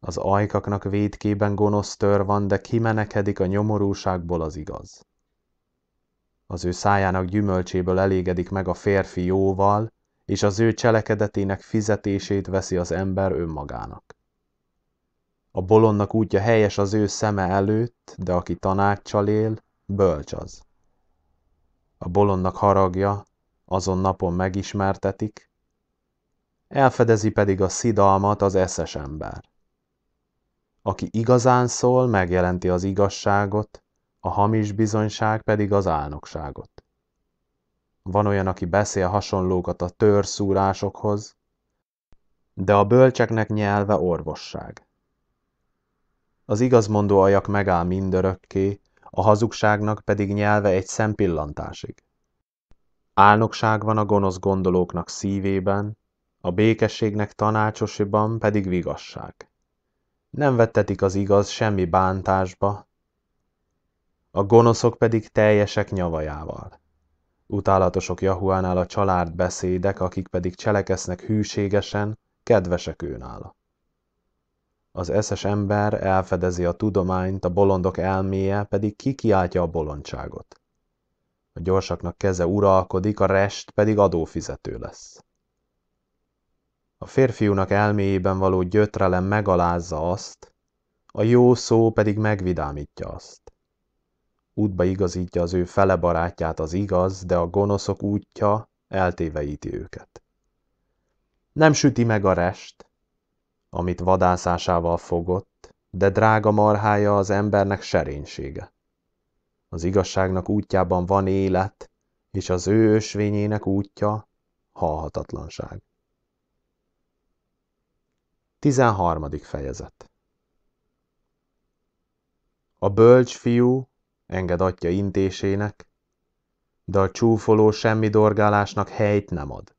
Az ajkaknak védkében gonosz tör van, de kimenekedik a nyomorúságból az igaz. Az ő szájának gyümölcséből elégedik meg a férfi jóval, és az ő cselekedetének fizetését veszi az ember önmagának. A bolondnak útja helyes az ő szeme előtt, de aki tanácssal él, bölcs az. A bolondnak haragja, azon napon megismertetik, elfedezi pedig a szidalmat az eszes ember. Aki igazán szól, megjelenti az igazságot, a hamis bizonyság pedig az álnokságot. Van olyan, aki beszél hasonlókat a törszúrásokhoz, de a bölcseknek nyelve orvosság. Az igazmondó ajak megáll mindörökké, a hazugságnak pedig nyelve egy szempillantásig. Álnokság van a gonosz gondolóknak szívében, a békességnek tanácsosiban pedig vigasság. Nem vettetik az igaz semmi bántásba, a gonoszok pedig teljesek nyavajával. Utálatosok Jahuánál a család beszédek, akik pedig cselekesznek hűségesen, kedvesek őnála. Az eszes ember elfedezi a tudományt, a bolondok elméje pedig kikiáltja a bolondságot. A gyorsaknak keze uralkodik, a rest pedig adófizető lesz. A férfiúnak elméjében való gyötrelem megalázza azt, a jó szó pedig megvidámítja azt. Útba igazítja az ő fele barátját az igaz, de a gonoszok útja eltéveíti őket. Nem süti meg a rest, amit vadászásával fogott, de drága marhája az embernek serénysége. Az igazságnak útjában van élet, és az ő ösvényének útja halhatatlanság. 13. fejezet A bölcs fiú enged atya intésének, de a csúfoló semmi dorgálásnak helyt nem ad.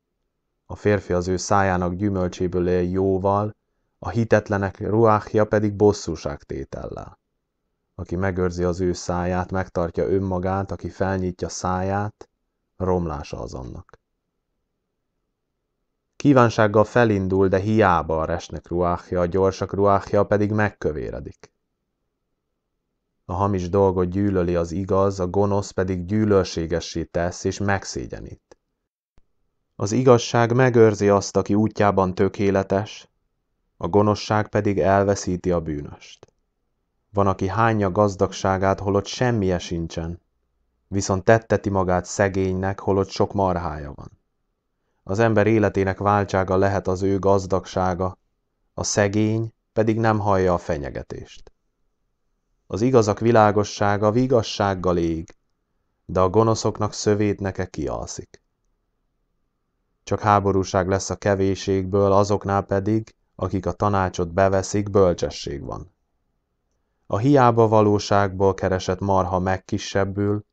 A férfi az ő szájának gyümölcséből él jóval, a hitetlenek ruákja pedig bosszúságtétellel. Aki megőrzi az ő száját, megtartja önmagát, aki felnyitja száját, romlása az annak. Kívánsággal felindul, de hiába a resnek ruáhja, a gyorsak ruáhja pedig megkövéredik. A hamis dolgot gyűlöli az igaz, a gonosz pedig gyűlölségessé tesz és megszégyenít. Az igazság megőrzi azt, aki útjában tökéletes, a gonoszság pedig elveszíti a bűnöst. Van, aki hányja gazdagságát, holott semmije sincsen, viszont tetteti magát szegénynek, holott sok marhája van. Az ember életének váltsága lehet az ő gazdagsága, a szegény pedig nem hallja a fenyegetést. Az igazak világossága vigassággal ég, de a gonoszoknak szövét neke kialszik. Csak háborúság lesz a kevéségből, azoknál pedig, akik a tanácsot beveszik, bölcsesség van a hiába valóságból keresett marha megkisebbül,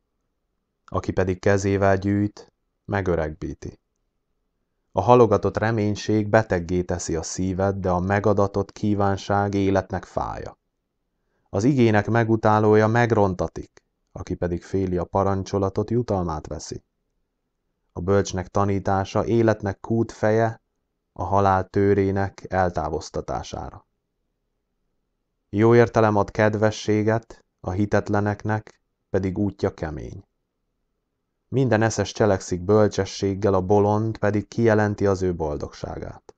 aki pedig kezével gyűjt, megöregbíti. A halogatott reménység beteggé teszi a szíved, de a megadatott kívánság életnek fája. Az igének megutálója megrontatik, aki pedig féli a parancsolatot, jutalmát veszi. A bölcsnek tanítása életnek kút feje, a halál tőrének eltávoztatására. Jó értelem ad kedvességet, a hitetleneknek pedig útja kemény. Minden eszes cselekszik bölcsességgel, a bolond pedig kijelenti az ő boldogságát.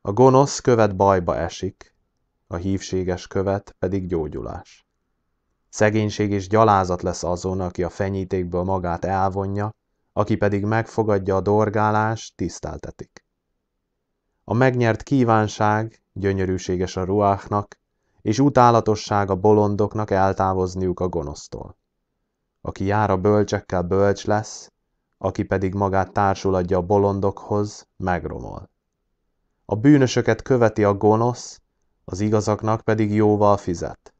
A gonosz követ bajba esik, a hívséges követ pedig gyógyulás. Szegénység és gyalázat lesz azon, aki a fenyítékből magát elvonja, aki pedig megfogadja a dorgálást, tiszteltetik. A megnyert kívánság gyönyörűséges a ruáknak, és utálatosság a bolondoknak eltávozniuk a gonosztól. Aki jár a bölcsekkel, bölcs lesz, aki pedig magát adja a bolondokhoz, megromol. A bűnösöket követi a gonosz, az igazaknak pedig jóval fizet.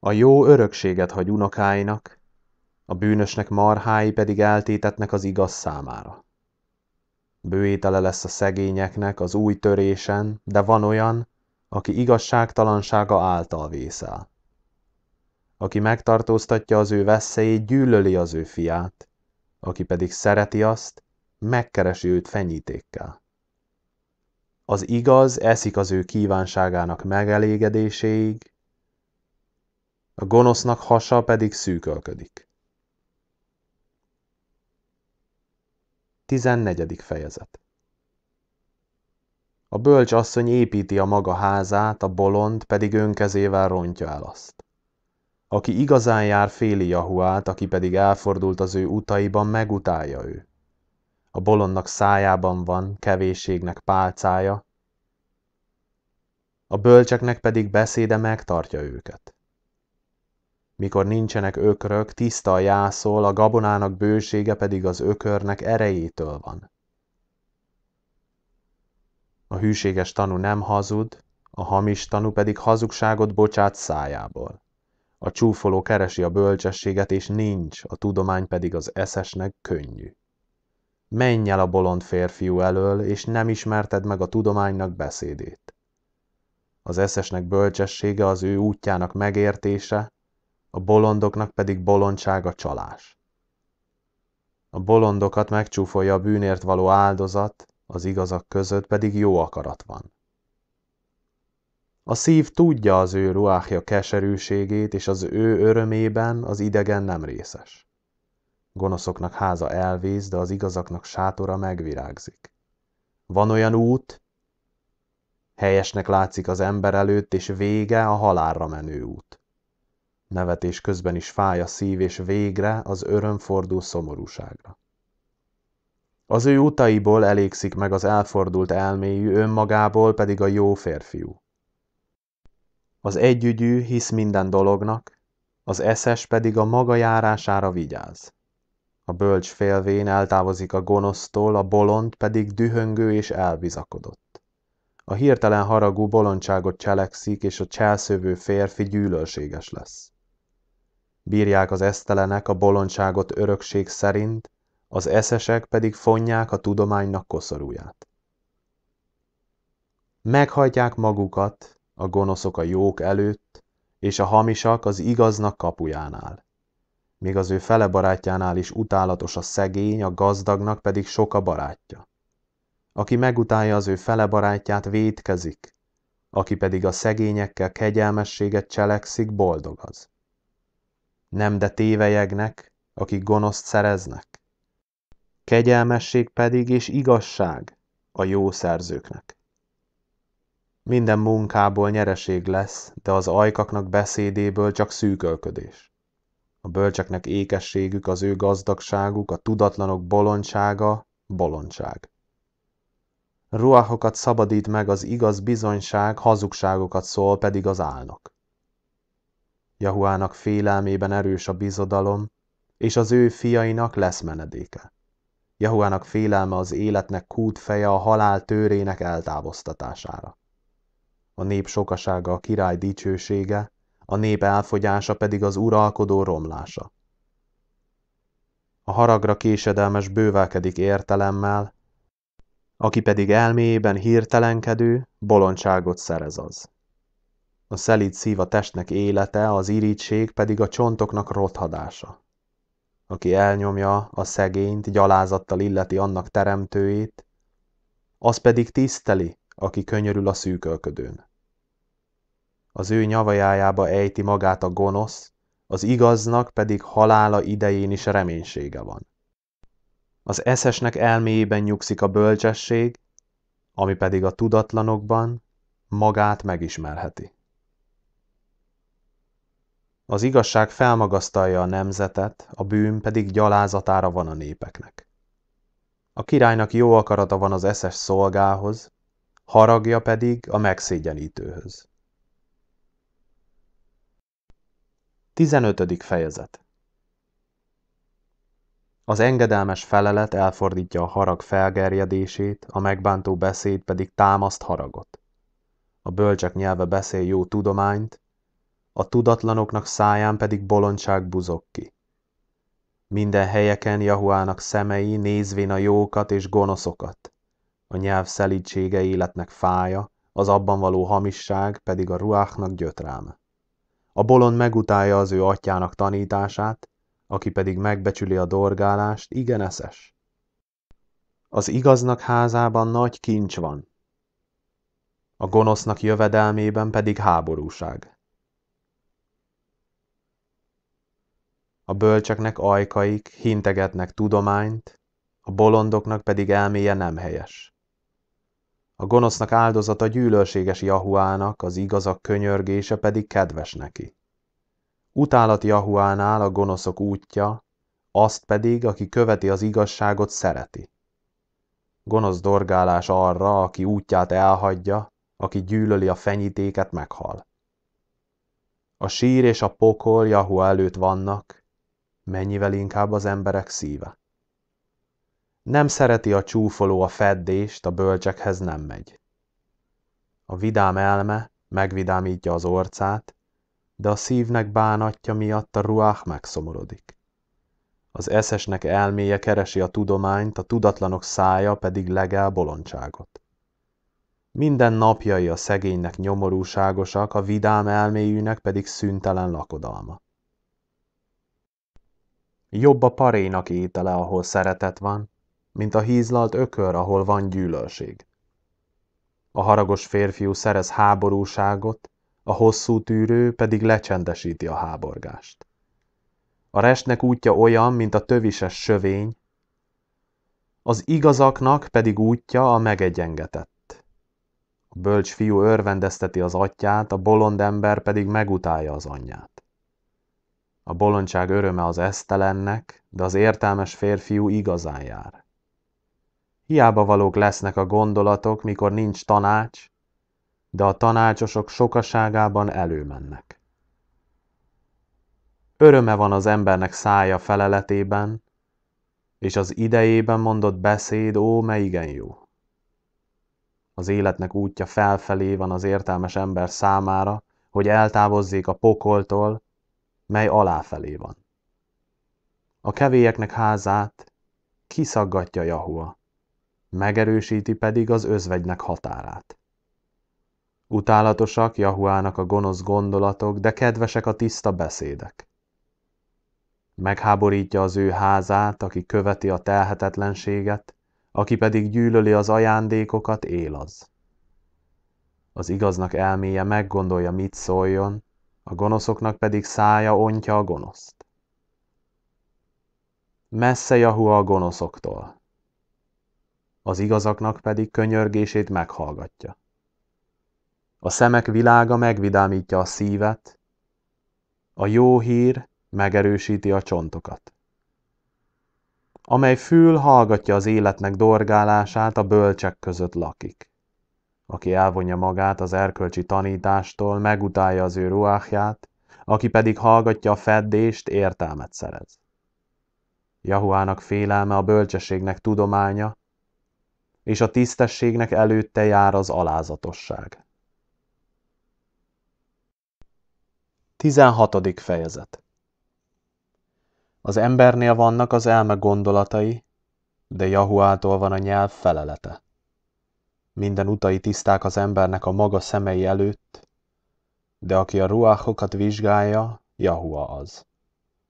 A jó örökséget hagy unokáinak, a bűnösnek marhái pedig eltétetnek az igaz számára. Bőétele lesz a szegényeknek az új törésen, de van olyan, aki igazságtalansága által vészel. Aki megtartóztatja az ő veszélyét, gyűlöli az ő fiát, aki pedig szereti azt, megkeresi őt fenyítékkel. Az igaz eszik az ő kívánságának megelégedéséig, a gonosznak hasa pedig szűkölködik. 14. fejezet a bölcs asszony építi a maga házát, a bolond pedig önkezével rontja el azt. Aki igazán jár féli Jahuát, aki pedig elfordult az ő utaiban, megutálja ő. A bolondnak szájában van, kevésségnek pálcája, a bölcseknek pedig beszéde megtartja őket. Mikor nincsenek ökrök, tiszta a jászol, a gabonának bősége pedig az ökörnek erejétől van a hűséges tanú nem hazud, a hamis tanú pedig hazugságot bocsát szájából. A csúfoló keresi a bölcsességet, és nincs, a tudomány pedig az eszesnek könnyű. Menj el a bolond férfiú elől, és nem ismerted meg a tudománynak beszédét. Az eszesnek bölcsessége az ő útjának megértése, a bolondoknak pedig bolondság a csalás. A bolondokat megcsúfolja a bűnért való áldozat, az igazak között pedig jó akarat van. A szív tudja az ő ruákja keserűségét, és az ő örömében az idegen nem részes. Gonoszoknak háza elvész, de az igazaknak sátora megvirágzik. Van olyan út, helyesnek látszik az ember előtt, és vége a halálra menő út. Nevetés közben is fáj a szív, és végre az öröm fordul szomorúságra. Az ő utaiból elégszik meg az elfordult elméjű, önmagából pedig a jó férfiú. Az együgyű hisz minden dolognak, az eszes pedig a maga járására vigyáz. A bölcs félvén eltávozik a gonosztól, a bolond pedig dühöngő és elbizakodott. A hirtelen haragú bolondságot cselekszik, és a cselszövő férfi gyűlölséges lesz. Bírják az esztelenek a bolondságot örökség szerint, az eszesek pedig fonják a tudománynak koszorúját. Meghajtják magukat a gonoszok a jók előtt, és a hamisak az igaznak kapujánál. Még az ő fele barátjánál is utálatos a szegény, a gazdagnak pedig sok a barátja. Aki megutálja az ő fele barátját, vétkezik, aki pedig a szegényekkel kegyelmességet cselekszik, boldog az. Nem de tévejegnek, akik gonoszt szereznek kegyelmesség pedig és igazság a jó szerzőknek. Minden munkából nyereség lesz, de az ajkaknak beszédéből csak szűkölködés. A bölcseknek ékességük, az ő gazdagságuk, a tudatlanok bolondsága, bolondság. Ruahokat szabadít meg az igaz bizonyság, hazugságokat szól pedig az álnok. Jahuának félelmében erős a bizodalom, és az ő fiainak lesz menedéke. Jehuának félelme az életnek kútfeje a halál tőrének eltávoztatására. A nép sokasága a király dicsősége, a nép elfogyása pedig az uralkodó romlása. A haragra késedelmes bővelkedik értelemmel, aki pedig elméjében hirtelenkedő, bolondságot szerez az. A szelíd szív a testnek élete, az irítség pedig a csontoknak rothadása aki elnyomja a szegényt, gyalázattal illeti annak teremtőjét, az pedig tiszteli, aki könyörül a szűkölködőn. Az ő nyavajájába ejti magát a gonosz, az igaznak pedig halála idején is reménysége van. Az eszesnek elméjében nyugszik a bölcsesség, ami pedig a tudatlanokban magát megismerheti. Az igazság felmagasztalja a nemzetet, a bűn pedig gyalázatára van a népeknek. A királynak jó akarata van az eszes szolgához, haragja pedig a megszégyenítőhöz. 15. fejezet Az engedelmes felelet elfordítja a harag felgerjedését, a megbántó beszéd pedig támaszt haragot. A bölcsek nyelve beszél jó tudományt, a tudatlanoknak száján pedig bolondság buzog ki. Minden helyeken Jahuának szemei nézvén a jókat és gonoszokat. A nyelv szelítsége életnek fája, az abban való hamisság pedig a ruáknak gyötrelme. A bolond megutálja az ő atyának tanítását, aki pedig megbecsüli a dorgálást, igen eszes. Az igaznak házában nagy kincs van, a gonosznak jövedelmében pedig háborúság. A bölcseknek ajkaik hintegetnek tudományt, a bolondoknak pedig elméje nem helyes. A gonosznak áldozata gyűlölséges Jahuának, az igazak könyörgése pedig kedves neki. Utálat Jahuánál a gonoszok útja, azt pedig, aki követi az igazságot, szereti. Gonosz dorgálás arra, aki útját elhagyja, aki gyűlöli a fenyítéket, meghal. A sír és a pokol Jahu előtt vannak, mennyivel inkább az emberek szíve. Nem szereti a csúfoló a feddést, a bölcsekhez nem megy. A vidám elme megvidámítja az orcát, de a szívnek bánatja miatt a ruách megszomorodik. Az eszesnek elméje keresi a tudományt, a tudatlanok szája pedig legel bolondságot. Minden napjai a szegénynek nyomorúságosak, a vidám elméjűnek pedig szüntelen lakodalma. Jobb a parénak étele, ahol szeretet van, mint a hízlalt ökör, ahol van gyűlölség. A haragos férfiú szerez háborúságot, a hosszú tűrő pedig lecsendesíti a háborgást. A resnek útja olyan, mint a tövises sövény, az igazaknak pedig útja a megegyengetett. A bölcs fiú örvendezteti az atyát, a bolond ember pedig megutálja az anyját. A bolondság öröme az esztelennek, de az értelmes férfiú igazán jár. Hiába valók lesznek a gondolatok, mikor nincs tanács, de a tanácsosok sokaságában előmennek. Öröme van az embernek szája feleletében, és az idejében mondott beszéd, ó, me igen jó. Az életnek útja felfelé van az értelmes ember számára, hogy eltávozzék a pokoltól, mely aláfelé van. A kevélyeknek házát kiszaggatja Jahua, megerősíti pedig az özvegynek határát. Utálatosak Jahuának a gonosz gondolatok, de kedvesek a tiszta beszédek. Megháborítja az ő házát, aki követi a telhetetlenséget, aki pedig gyűlöli az ajándékokat, él az. Az igaznak elméje meggondolja, mit szóljon, a gonoszoknak pedig szája ontja a gonoszt. Messze Jahu a gonoszoktól, az igazaknak pedig könyörgését meghallgatja. A szemek világa megvidámítja a szívet, a jó hír megerősíti a csontokat. Amely fül hallgatja az életnek dorgálását, a bölcsek között lakik. Aki elvonja magát az erkölcsi tanítástól, megutálja az ő ruáhját, aki pedig hallgatja a feddést, értelmet szerez. Jahuának félelme a bölcsességnek tudománya, és a tisztességnek előtte jár az alázatosság. 16. fejezet Az embernél vannak az elme gondolatai, de Jahuától van a nyelv felelete minden utai tiszták az embernek a maga szemei előtt, de aki a ruáhokat vizsgálja, Jahua az.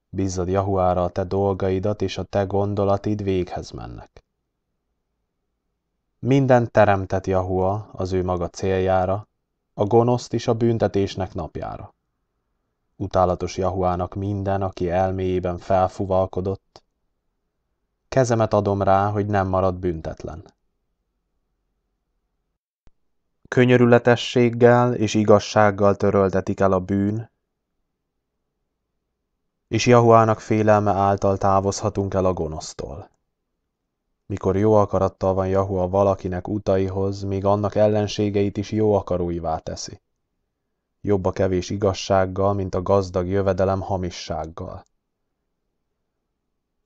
Bízzad Jahuára a te dolgaidat, és a te gondolatid véghez mennek. Minden teremtett Jahua az ő maga céljára, a gonoszt is a büntetésnek napjára. Utálatos Jahuának minden, aki elméjében felfuvalkodott. Kezemet adom rá, hogy nem marad büntetlen könyörületességgel és igazsággal töröltetik el a bűn, és Jahuának félelme által távozhatunk el a gonosztól. Mikor jó akarattal van Jahua valakinek utaihoz, még annak ellenségeit is jó akaróivá teszi. Jobb a kevés igazsággal, mint a gazdag jövedelem hamissággal.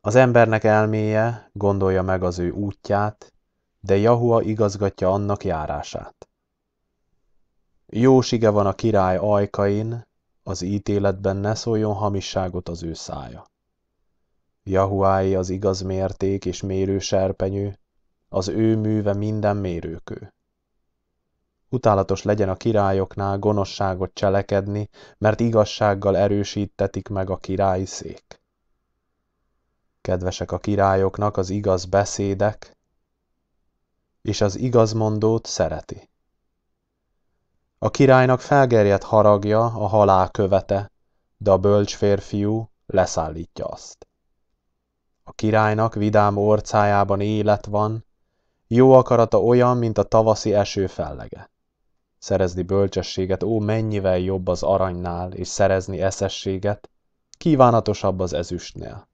Az embernek elméje gondolja meg az ő útját, de Jahua igazgatja annak járását. Jósige van a király ajkain, az ítéletben ne szóljon hamisságot az ő szája. Jahuái az igaz mérték és mérő serpenyő, az ő műve minden mérőkő. Utálatos legyen a királyoknál gonoszságot cselekedni, mert igazsággal erősítetik meg a királyi szék. Kedvesek a királyoknak az igaz beszédek, és az igazmondót szereti. A királynak felgerjedt haragja a halál követe, de a bölcs férfiú leszállítja azt. A királynak vidám orcájában élet van, jó akarata olyan, mint a tavaszi eső fellege. Szerezni bölcsességet, ó, mennyivel jobb az aranynál, és szerezni eszességet, kívánatosabb az ezüstnél.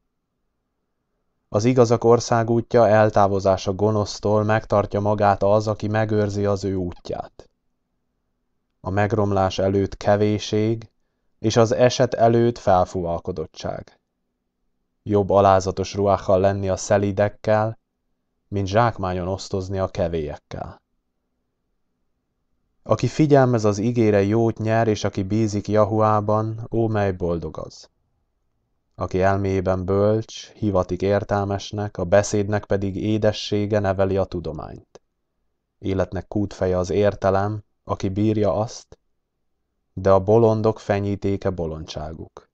Az igazak országútja eltávozása gonosztól megtartja magát az, aki megőrzi az ő útját a megromlás előtt kevéség, és az eset előtt felfúvalkodottság. Jobb alázatos ruhákkal lenni a szelidekkel, mint zsákmányon osztozni a kevélyekkel. Aki figyelmez az igére jót nyer, és aki bízik Jahuában, ó, mely boldog az. Aki elmében bölcs, hivatik értelmesnek, a beszédnek pedig édessége neveli a tudományt. Életnek kútfeje az értelem, aki bírja azt, de a bolondok fenyítéke bolondságuk.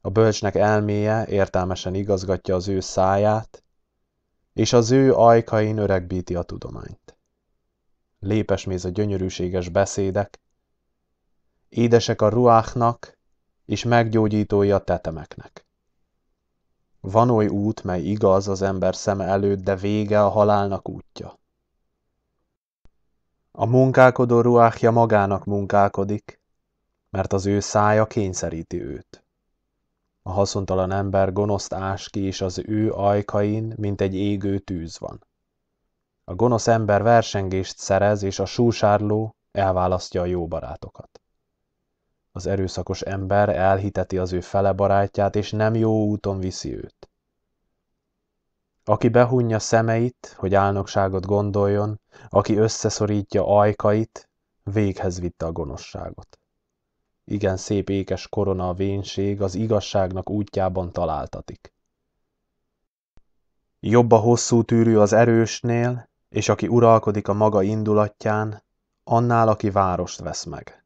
A bölcsnek elméje értelmesen igazgatja az ő száját, és az ő ajkain öregbíti a tudományt. Lépes méz a gyönyörűséges beszédek, édesek a ruáknak, és meggyógyítói a tetemeknek. Van oly út, mely igaz az ember szeme előtt, de vége a halálnak útja. A munkálkodó ruákja magának munkálkodik, mert az ő szája kényszeríti őt. A haszontalan ember gonoszt ás ki, és az ő ajkain, mint egy égő tűz van. A gonosz ember versengést szerez, és a súsárló elválasztja a jó barátokat. Az erőszakos ember elhiteti az ő fele barátját, és nem jó úton viszi őt. Aki behunja szemeit, hogy álnokságot gondoljon, aki összeszorítja ajkait, véghez vitte a gonoszságot. Igen szép ékes korona a vénség az igazságnak útjában találtatik. Jobb a hosszú tűrű az erősnél, és aki uralkodik a maga indulatján, annál, aki várost vesz meg.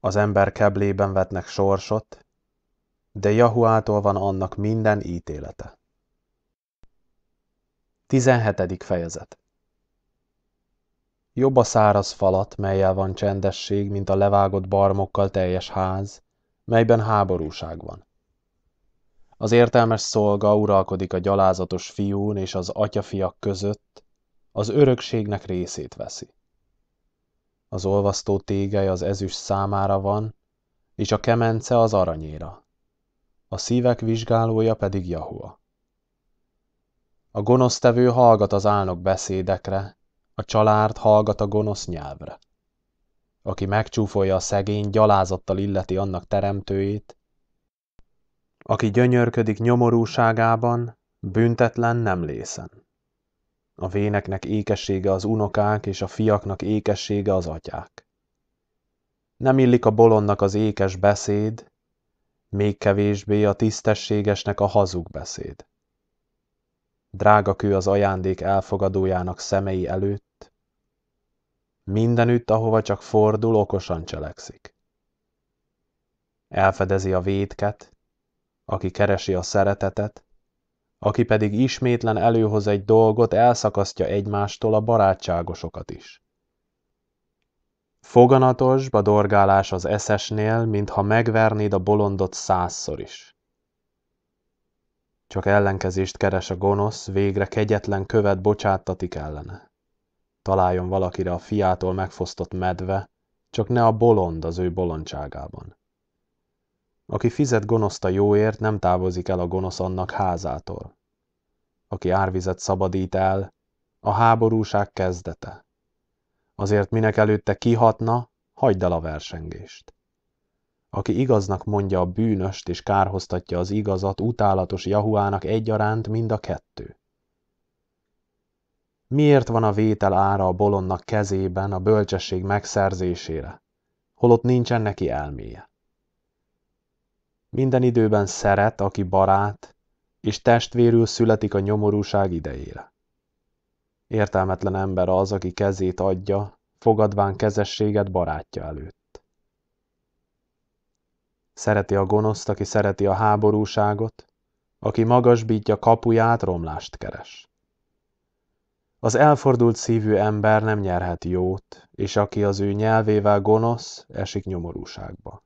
Az ember keblében vetnek sorsot, de Jahuától van annak minden ítélete. 17. fejezet Jobb a száraz falat, melyel van csendesség, mint a levágott barmokkal teljes ház, melyben háborúság van. Az értelmes szolga uralkodik a gyalázatos fiún és az atyafiak között, az örökségnek részét veszi. Az olvasztó tégely az ezüst számára van, és a kemence az aranyéra a szívek vizsgálója pedig Jahua. A gonosztevő hallgat az álnok beszédekre, a csalárt hallgat a gonosz nyelvre. Aki megcsúfolja a szegény, gyalázattal illeti annak teremtőjét, aki gyönyörködik nyomorúságában, büntetlen nem lészen. A véneknek ékessége az unokák, és a fiaknak ékessége az atyák. Nem illik a bolondnak az ékes beszéd, még kevésbé a tisztességesnek a hazug beszéd. Drága kő az ajándék elfogadójának szemei előtt, mindenütt, ahova csak fordul, okosan cselekszik. Elfedezi a védket, aki keresi a szeretetet, aki pedig ismétlen előhoz egy dolgot, elszakasztja egymástól a barátságosokat is. Foganatosba dorgálás az eszesnél, mintha megvernéd a bolondot százszor is. Csak ellenkezést keres a gonosz, végre kegyetlen követ bocsáttatik ellene. Találjon valakire a fiától megfosztott medve, csak ne a bolond az ő bolondságában. Aki fizet gonoszt a jóért, nem távozik el a gonosz annak házától. Aki árvizet szabadít el, a háborúság kezdete Azért minek előtte kihatna, hagyd el a versengést. Aki igaznak mondja a bűnöst és kárhoztatja az igazat, utálatos Jahuának egyaránt mind a kettő. Miért van a vétel ára a bolondnak kezében a bölcsesség megszerzésére, holott nincsen neki elméje? Minden időben szeret, aki barát, és testvérül születik a nyomorúság idejére. Értelmetlen ember az, aki kezét adja, fogadván kezességet barátja előtt. Szereti a gonoszt, aki szereti a háborúságot, aki magasbítja kapuját, romlást keres. Az elfordult szívű ember nem nyerhet jót, és aki az ő nyelvével gonosz, esik nyomorúságba.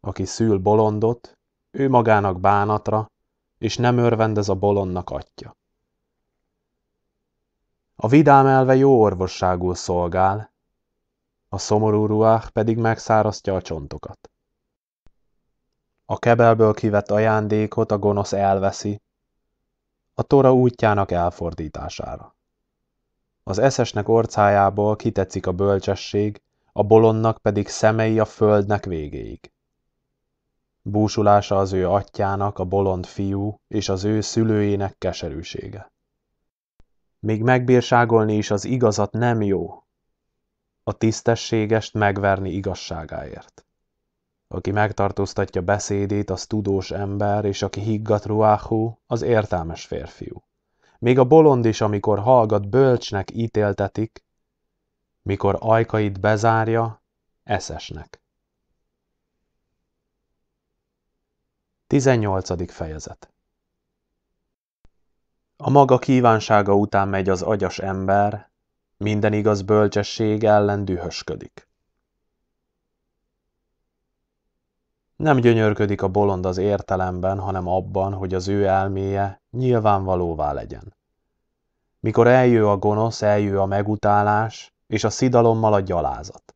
Aki szül bolondot, ő magának bánatra, és nem örvendez a bolondnak atya. A vidám elve jó orvosságú szolgál, a szomorú ruhák pedig megszárasztja a csontokat. A kebelből kivett ajándékot a gonosz elveszi, a tora útjának elfordítására. Az eszesnek orcájából kitetszik a bölcsesség, a bolondnak pedig szemei a földnek végéig. Búsulása az ő atyának, a bolond fiú és az ő szülőjének keserűsége. Még megbírságolni is az igazat nem jó, a tisztességest megverni igazságáért. Aki megtartóztatja beszédét, az tudós ember, és aki higgat ruáhú, az értelmes férfiú. Még a bolond is, amikor hallgat, bölcsnek ítéltetik, mikor ajkait bezárja, eszesnek. 18. fejezet a maga kívánsága után megy az agyas ember, minden igaz bölcsesség ellen dühösködik. Nem gyönyörködik a bolond az értelemben, hanem abban, hogy az ő elméje nyilvánvalóvá legyen. Mikor eljő a gonosz, eljő a megutálás, és a szidalommal a gyalázat.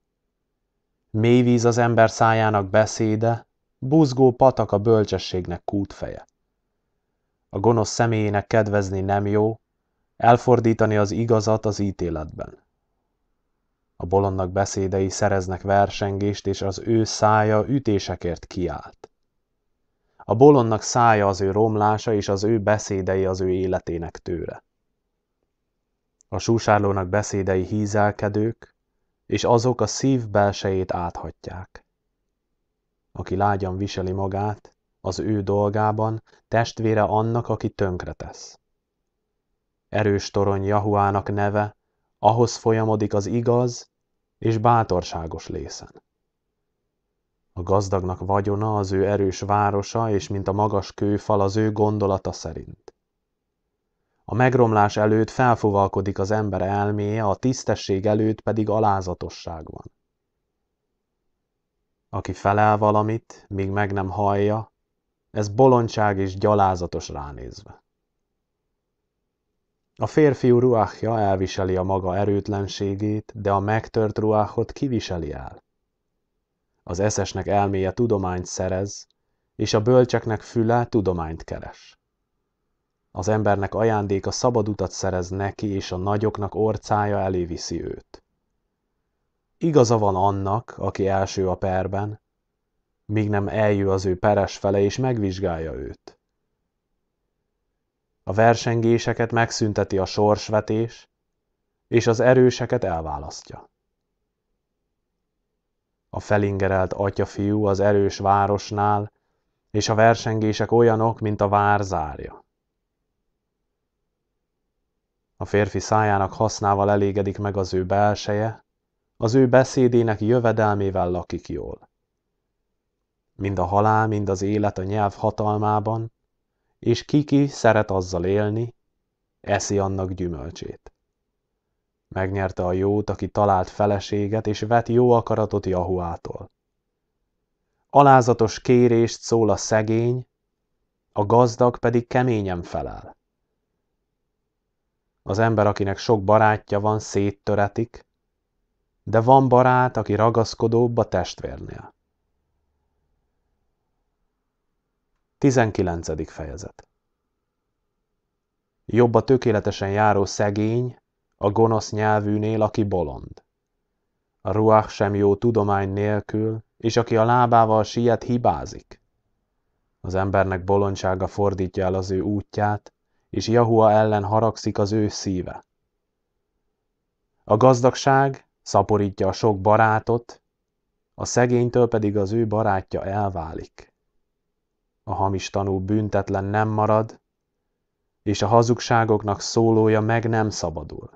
Mély víz az ember szájának beszéde, buzgó patak a bölcsességnek kútfeje a gonosz személyének kedvezni nem jó, elfordítani az igazat az ítéletben. A bolondnak beszédei szereznek versengést, és az ő szája ütésekért kiált. A bolondnak szája az ő romlása, és az ő beszédei az ő életének tőre. A súsárlónak beszédei hízelkedők, és azok a szív belsejét áthatják. Aki lágyan viseli magát, az ő dolgában, testvére annak, aki tönkretesz. Erős torony Jahuának neve, ahhoz folyamodik az igaz és bátorságos lészen. A gazdagnak vagyona az ő erős városa, és mint a magas kőfal az ő gondolata szerint. A megromlás előtt felfogalkodik az ember elméje, a tisztesség előtt pedig alázatosság van. Aki felel valamit, míg meg nem hallja, ez bolondság és gyalázatos ránézve. A férfiú ruhája elviseli a maga erőtlenségét, de a megtört ruáhot kiviseli el. Az eszesnek elméje tudományt szerez, és a bölcseknek füle tudományt keres. Az embernek ajándéka szabad utat szerez neki, és a nagyoknak orcája elé viszi őt. Igaza van annak, aki első a perben, míg nem eljő az ő peres fele és megvizsgálja őt. A versengéseket megszünteti a sorsvetés, és az erőseket elválasztja. A felingerelt atyafiú az erős városnál, és a versengések olyanok, mint a vár zárja. A férfi szájának hasznával elégedik meg az ő belseje, az ő beszédének jövedelmével lakik jól mind a halál, mind az élet a nyelv hatalmában, és kiki szeret azzal élni, eszi annak gyümölcsét. Megnyerte a jót, aki talált feleséget, és vet jó akaratot Jahuától. Alázatos kérést szól a szegény, a gazdag pedig keményen felel. Az ember, akinek sok barátja van, széttöretik, de van barát, aki ragaszkodóbb a testvérnél. 19. fejezet Jobb a tökéletesen járó szegény, a gonosz nyelvűnél, aki bolond. A ruach sem jó tudomány nélkül, és aki a lábával siet, hibázik. Az embernek bolondsága fordítja el az ő útját, és Jahua ellen haragszik az ő szíve. A gazdagság szaporítja a sok barátot, a szegénytől pedig az ő barátja elválik a hamis tanú büntetlen nem marad, és a hazugságoknak szólója meg nem szabadul.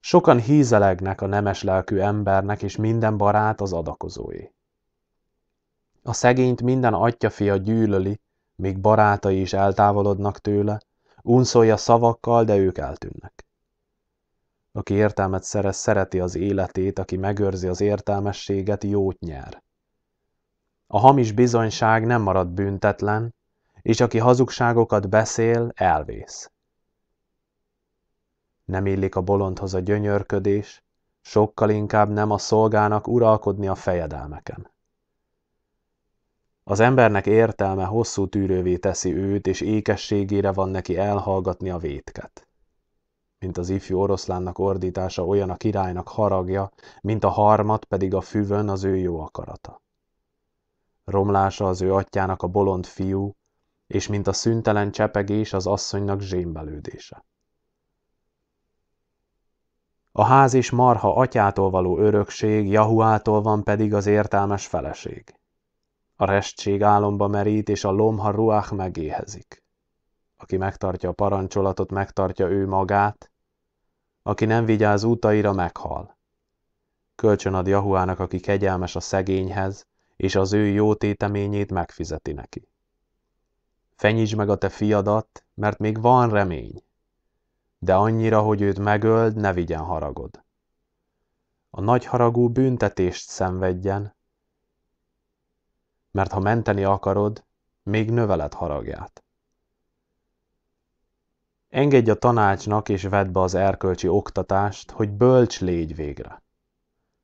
Sokan hízelegnek a nemes lelkű embernek, és minden barát az adakozói. A szegényt minden atyafia gyűlöli, még barátai is eltávolodnak tőle, unszolja szavakkal, de ők eltűnnek. Aki értelmet szerez, szereti az életét, aki megőrzi az értelmességet, jót nyer. A hamis bizonyság nem marad büntetlen, és aki hazugságokat beszél, elvész. Nem illik a bolondhoz a gyönyörködés, sokkal inkább nem a szolgának uralkodni a fejedelmeken. Az embernek értelme hosszú tűrővé teszi őt, és ékességére van neki elhallgatni a vétket. Mint az ifjú oroszlánnak ordítása, olyan a királynak haragja, mint a harmat pedig a füvön az ő jó akarata romlása az ő atyának a bolond fiú, és mint a szüntelen csepegés az asszonynak zsémbelődése. A ház és marha atyától való örökség, Jahuától van pedig az értelmes feleség. A restség álomba merít, és a lomha ruach megéhezik. Aki megtartja a parancsolatot, megtartja ő magát, aki nem vigyáz útaira, meghal. Kölcsön ad Jahuának, aki kegyelmes a szegényhez, és az ő jó téteményét megfizeti neki. Fenyítsd meg a te fiadat, mert még van remény, de annyira, hogy őt megöld, ne vigyen haragod. A nagy haragú büntetést szenvedjen, mert ha menteni akarod, még növeled haragját. Engedj a tanácsnak és vedd be az erkölcsi oktatást, hogy bölcs légy végre.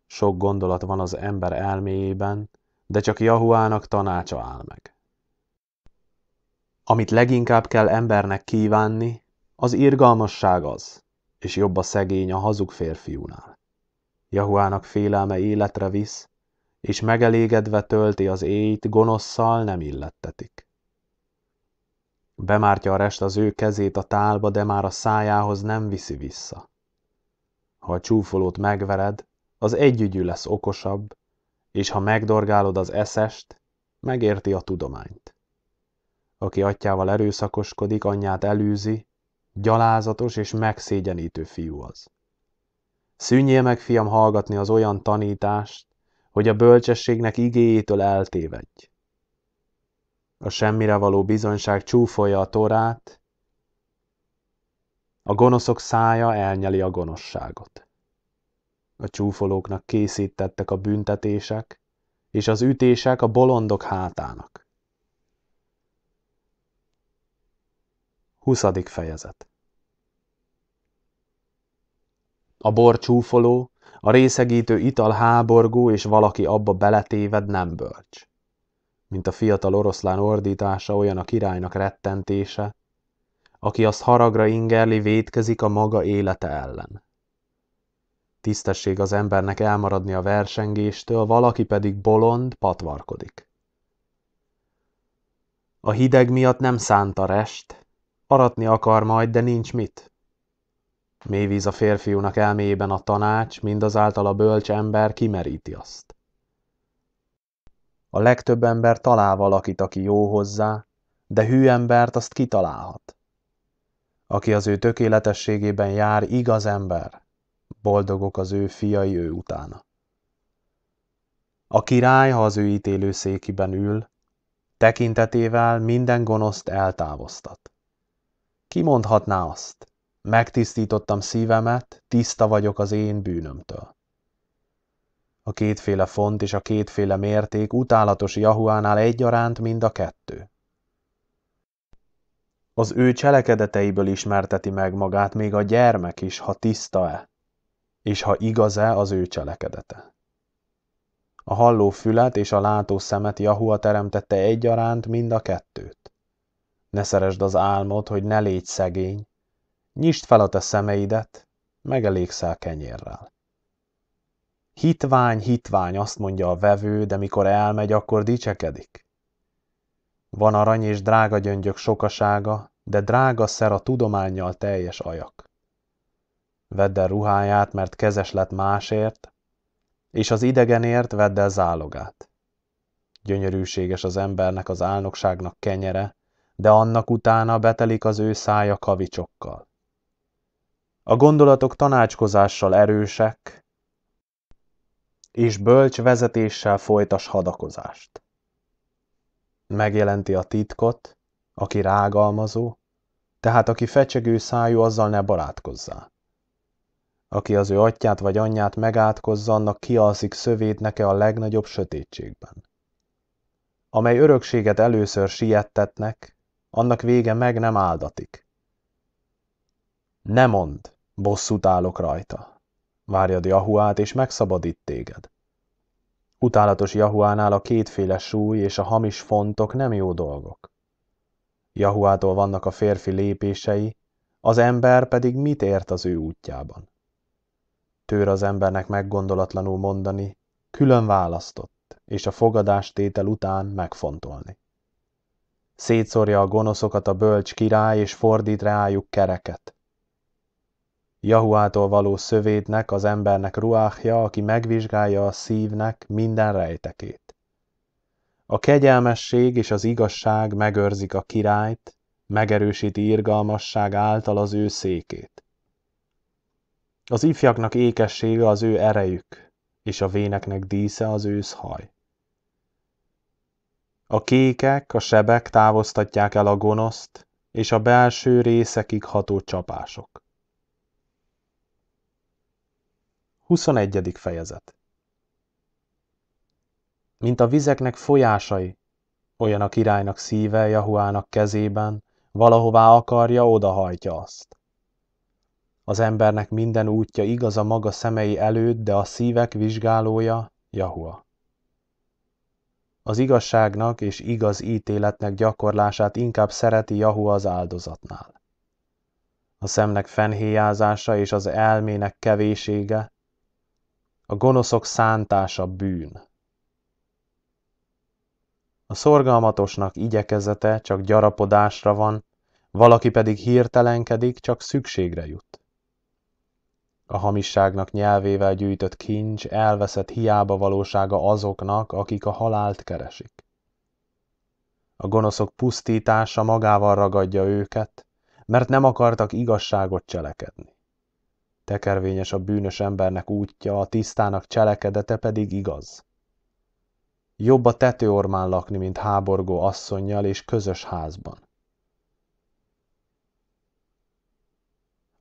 Sok gondolat van az ember elméjében, de csak Jahuának tanácsa áll meg. Amit leginkább kell embernek kívánni, az irgalmasság az, és jobb a szegény a hazug férfiúnál. Jahuának félelme életre visz, és megelégedve tölti az éjt, gonoszszal nem illettetik. Bemártja a rest az ő kezét a tálba, de már a szájához nem viszi vissza. Ha a csúfolót megvered, az együgyű lesz okosabb, és ha megdorgálod az eszest, megérti a tudományt. Aki atyával erőszakoskodik, anyját elűzi, gyalázatos és megszégyenítő fiú az. Szűnjél meg, fiam, hallgatni az olyan tanítást, hogy a bölcsességnek igéjétől eltévedj. A semmire való bizonyság csúfolja a torát, a gonoszok szája elnyeli a gonosságot a csúfolóknak készítettek a büntetések, és az ütések a bolondok hátának. 20. fejezet A bor csúfoló, a részegítő ital háborgó, és valaki abba beletéved nem bölcs. Mint a fiatal oroszlán ordítása, olyan a királynak rettentése, aki azt haragra ingerli, vétkezik a maga élete ellen. Tisztesség az embernek elmaradni a versengéstől, valaki pedig bolond, patvarkodik. A hideg miatt nem szánta rest, aratni akar majd, de nincs mit. Mévíz a férfiúnak elméjében a tanács, mindazáltal a bölcs ember kimeríti azt. A legtöbb ember talál valakit, aki jó hozzá, de hű embert azt kitalálhat. Aki az ő tökéletességében jár, igaz ember, boldogok az ő fiai ő utána. A király, ha az ő ítélő székiben ül, tekintetével minden gonoszt eltávoztat. Ki mondhatná azt? Megtisztítottam szívemet, tiszta vagyok az én bűnömtől. A kétféle font és a kétféle mérték utálatos Jahuánál egyaránt mind a kettő. Az ő cselekedeteiből ismerteti meg magát még a gyermek is, ha tiszta-e, és ha igaz-e az ő cselekedete. A halló fület és a látó szemet Jahua teremtette egyaránt mind a kettőt. Ne szeresd az álmod, hogy ne légy szegény, nyisd fel a te szemeidet, megelégszel kenyérrel. Hitvány, hitvány, azt mondja a vevő, de mikor elmegy, akkor dicsekedik. Van arany és drága gyöngyök sokasága, de drága szer a tudományjal teljes ajak vedd el ruháját, mert kezes lett másért, és az idegenért vedd el zálogát. Gyönyörűséges az embernek az álnokságnak kenyere, de annak utána betelik az ő szája kavicsokkal. A gondolatok tanácskozással erősek, és bölcs vezetéssel folytas hadakozást. Megjelenti a titkot, aki rágalmazó, tehát aki fecsegő szájú, azzal ne barátkozzál. Aki az ő atyát vagy anyját megátkozza, annak kialszik szövét neke a legnagyobb sötétségben. Amely örökséget először siettetnek, annak vége meg nem áldatik. Ne mond, bosszút állok rajta. Várjad Jahuát, és megszabadít téged. Utálatos Jahuánál a kétféle súly és a hamis fontok nem jó dolgok. Jahuától vannak a férfi lépései, az ember pedig mit ért az ő útjában tőr az embernek meggondolatlanul mondani, külön választott, és a fogadástétel után megfontolni. Szétszórja a gonoszokat a bölcs király, és fordít rájuk kereket. Jahuától való szövétnek az embernek ruáhja, aki megvizsgálja a szívnek minden rejtekét. A kegyelmesség és az igazság megőrzik a királyt, megerősíti irgalmasság által az ő székét. Az ifjaknak ékessége az ő erejük, és a véneknek dísze az őszhaj. A kékek, a sebek távoztatják el a gonoszt, és a belső részekig ható csapások. 21. fejezet Mint a vizeknek folyásai, olyan a királynak szíve Jahuának kezében, valahová akarja, odahajtja azt. Az embernek minden útja igaz a maga szemei előtt, de a szívek vizsgálója Jahua. Az igazságnak és igaz ítéletnek gyakorlását inkább szereti Jahua az áldozatnál. A szemnek fenhéjázása és az elmének kevésége, a gonoszok szántása bűn. A szorgalmatosnak igyekezete csak gyarapodásra van, valaki pedig hirtelenkedik, csak szükségre jut. A hamisságnak nyelvével gyűjtött kincs elveszett hiába valósága azoknak, akik a halált keresik. A gonoszok pusztítása magával ragadja őket, mert nem akartak igazságot cselekedni. Tekervényes a bűnös embernek útja, a tisztának cselekedete pedig igaz. Jobb a tetőormán lakni, mint háborgó asszonynal és közös házban.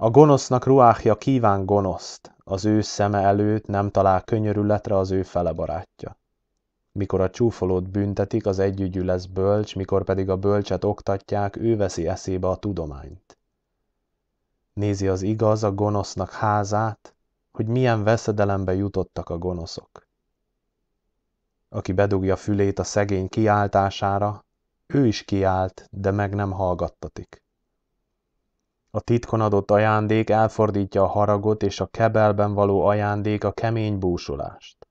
A gonosznak ruáhja kíván gonoszt, az ő szeme előtt nem talál könyörületre az ő fele barátja. Mikor a csúfolót büntetik, az együgyű lesz bölcs, mikor pedig a bölcset oktatják, ő veszi eszébe a tudományt. Nézi az igaz a gonosznak házát, hogy milyen veszedelembe jutottak a gonoszok. Aki bedugja fülét a szegény kiáltására, ő is kiált, de meg nem hallgattatik. A titkon adott ajándék elfordítja a haragot, és a kebelben való ajándék a kemény búsulást.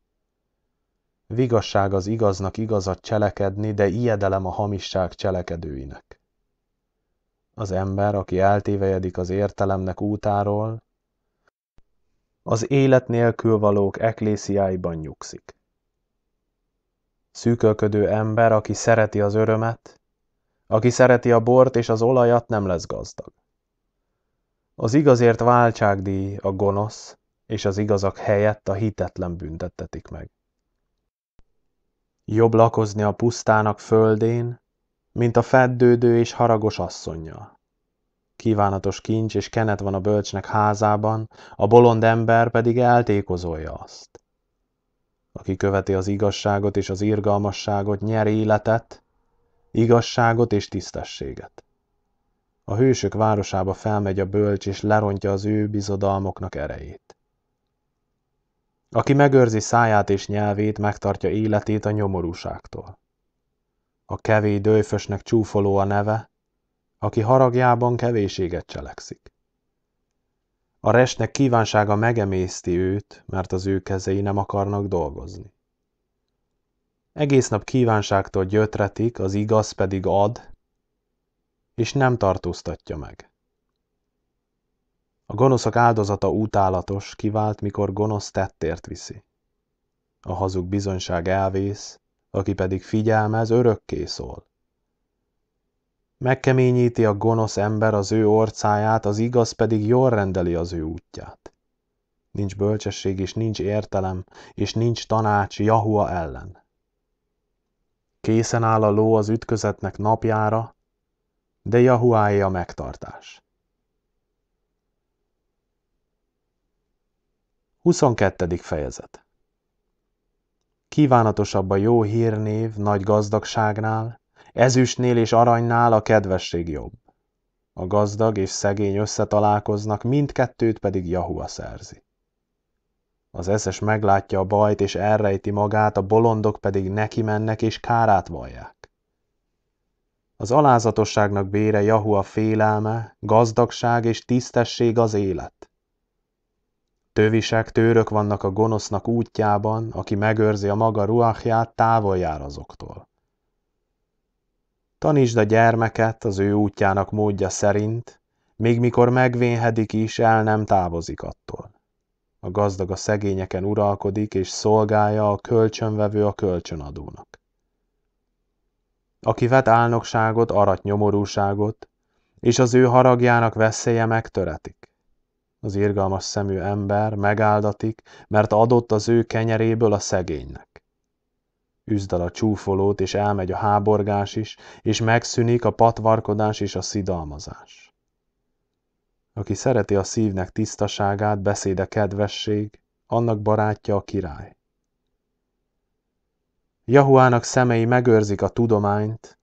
Vigasság az igaznak igazat cselekedni, de ijedelem a hamisság cselekedőinek. Az ember, aki eltévejedik az értelemnek útáról, az élet nélkül valók eklésziáiban nyugszik. Szűkölködő ember, aki szereti az örömet, aki szereti a bort és az olajat, nem lesz gazdag. Az igazért váltságdíj a gonosz, és az igazak helyett a hitetlen büntettetik meg. Jobb lakozni a pusztának földén, mint a feddődő és haragos asszonya. Kívánatos kincs és kenet van a bölcsnek házában, a bolond ember pedig eltékozolja azt. Aki követi az igazságot és az irgalmasságot, nyer életet, igazságot és tisztességet a hősök városába felmegy a bölcs, és lerontja az ő bizodalmoknak erejét. Aki megőrzi száját és nyelvét, megtartja életét a nyomorúságtól. A kevés dőfösnek csúfoló a neve, aki haragjában kevéséget cselekszik. A resnek kívánsága megemészti őt, mert az ő kezei nem akarnak dolgozni. Egész nap kívánságtól gyötretik, az igaz pedig ad, és nem tartóztatja meg. A gonoszok áldozata utálatos, kivált, mikor gonosz tettért viszi. A hazug bizonyság elvész, aki pedig figyelmez, örökké szól. Megkeményíti a gonosz ember az ő orcáját, az igaz pedig jól rendeli az ő útját. Nincs bölcsesség, és nincs értelem, és nincs tanács Jahua ellen. Készen áll a ló az ütközetnek napjára, de Jahuáé a megtartás. 22. fejezet Kívánatosabb a jó hírnév nagy gazdagságnál, ezüstnél és aranynál a kedvesség jobb. A gazdag és szegény összetalálkoznak, mindkettőt pedig Jahua szerzi. Az eszes meglátja a bajt és elrejti magát, a bolondok pedig neki mennek és kárát vallják. Az alázatosságnak bére Jahu a félelme, gazdagság és tisztesség az élet. Tövisek, tőrök vannak a gonosznak útjában, aki megőrzi a maga ruachját, távol jár azoktól. Tanítsd a gyermeket az ő útjának módja szerint, még mikor megvénhedik is, el nem távozik attól. A gazdag a szegényeken uralkodik, és szolgálja a kölcsönvevő a kölcsönadónak aki vet álnokságot, arat nyomorúságot, és az ő haragjának veszélye megtöretik. Az irgalmas szemű ember megáldatik, mert adott az ő kenyeréből a szegénynek. Üzd el a csúfolót, és elmegy a háborgás is, és megszűnik a patvarkodás és a szidalmazás. Aki szereti a szívnek tisztaságát, beszéde kedvesség, annak barátja a király. Jahuának szemei megőrzik a tudományt,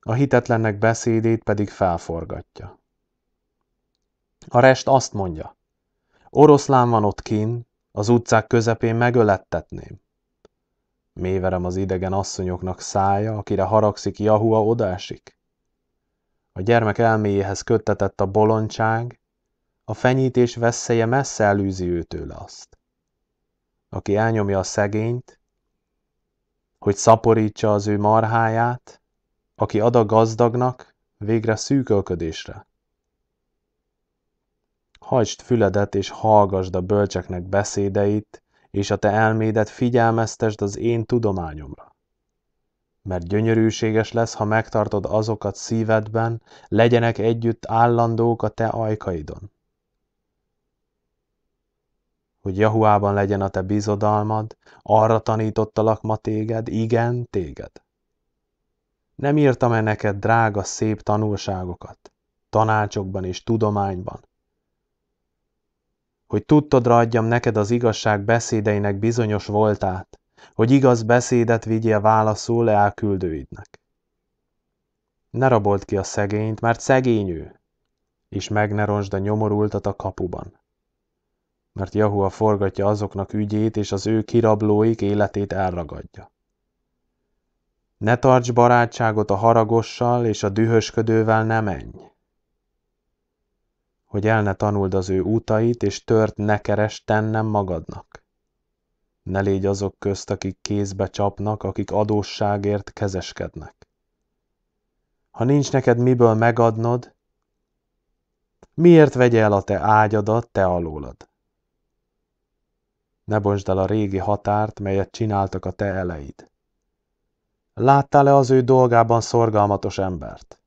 a hitetlennek beszédét pedig felforgatja. A rest azt mondja, oroszlán van ott kín, az utcák közepén megölettetném. Méverem az idegen asszonyoknak szája, akire haragszik Jahua odaesik. A gyermek elméjéhez köttetett a bolondság, a fenyítés veszélye messze elűzi őtől azt. Aki elnyomja a szegényt, hogy szaporítsa az ő marháját, aki ad a gazdagnak végre szűkölködésre. Hajtsd füledet és hallgasd a bölcseknek beszédeit, és a te elmédet figyelmeztesd az én tudományomra. Mert gyönyörűséges lesz, ha megtartod azokat szívedben, legyenek együtt állandók a te ajkaidon hogy Jahuában legyen a te bizodalmad, arra tanítottalak ma téged, igen, téged. Nem írtam-e neked drága, szép tanulságokat, tanácsokban és tudományban, hogy tudtodra adjam neked az igazság beszédeinek bizonyos voltát, hogy igaz beszédet vigyél válaszul elküldőidnek. Ne rabold ki a szegényt, mert szegény ő, és meg ne a nyomorultat a kapuban mert Jahua forgatja azoknak ügyét, és az ő kirablóik életét elragadja. Ne tarts barátságot a haragossal, és a dühösködővel ne menj. Hogy el ne tanuld az ő útait, és tört ne keres tennem magadnak. Ne légy azok közt, akik kézbe csapnak, akik adósságért kezeskednek. Ha nincs neked miből megadnod, miért vegye el a te ágyadat te alólad? Ne bontsd el a régi határt, melyet csináltak a te eleid. Láttál-e az ő dolgában szorgalmatos embert?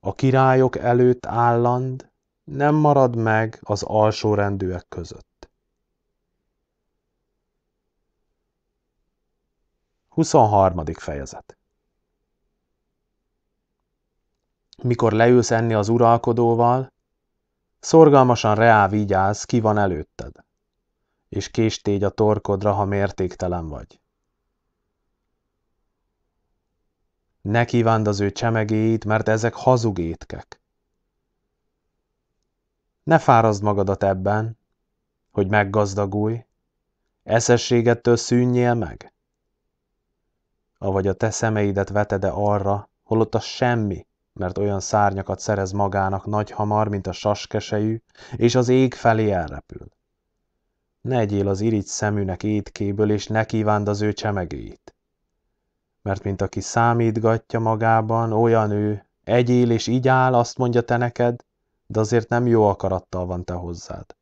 A királyok előtt álland, nem marad meg az alsó rendűek között. 23. fejezet Mikor leülsz enni az uralkodóval, szorgalmasan reá vigyáz, ki van előtted és késtégy a torkodra, ha mértéktelen vagy. Ne kívánd az ő csemegéit, mert ezek hazug étkek. Ne fárazd magadat ebben, hogy meggazdagulj, eszességettől szűnjél meg. Avagy a te szemeidet veted-e arra, holott a semmi, mert olyan szárnyakat szerez magának nagy hamar, mint a saskesejű, és az ég felé elrepül. Ne egyél az irigy szeműnek étkéből, és ne kívánd az ő csemegéit. Mert mint aki számítgatja magában, olyan ő, egyél és így áll, azt mondja te neked, de azért nem jó akarattal van te hozzád.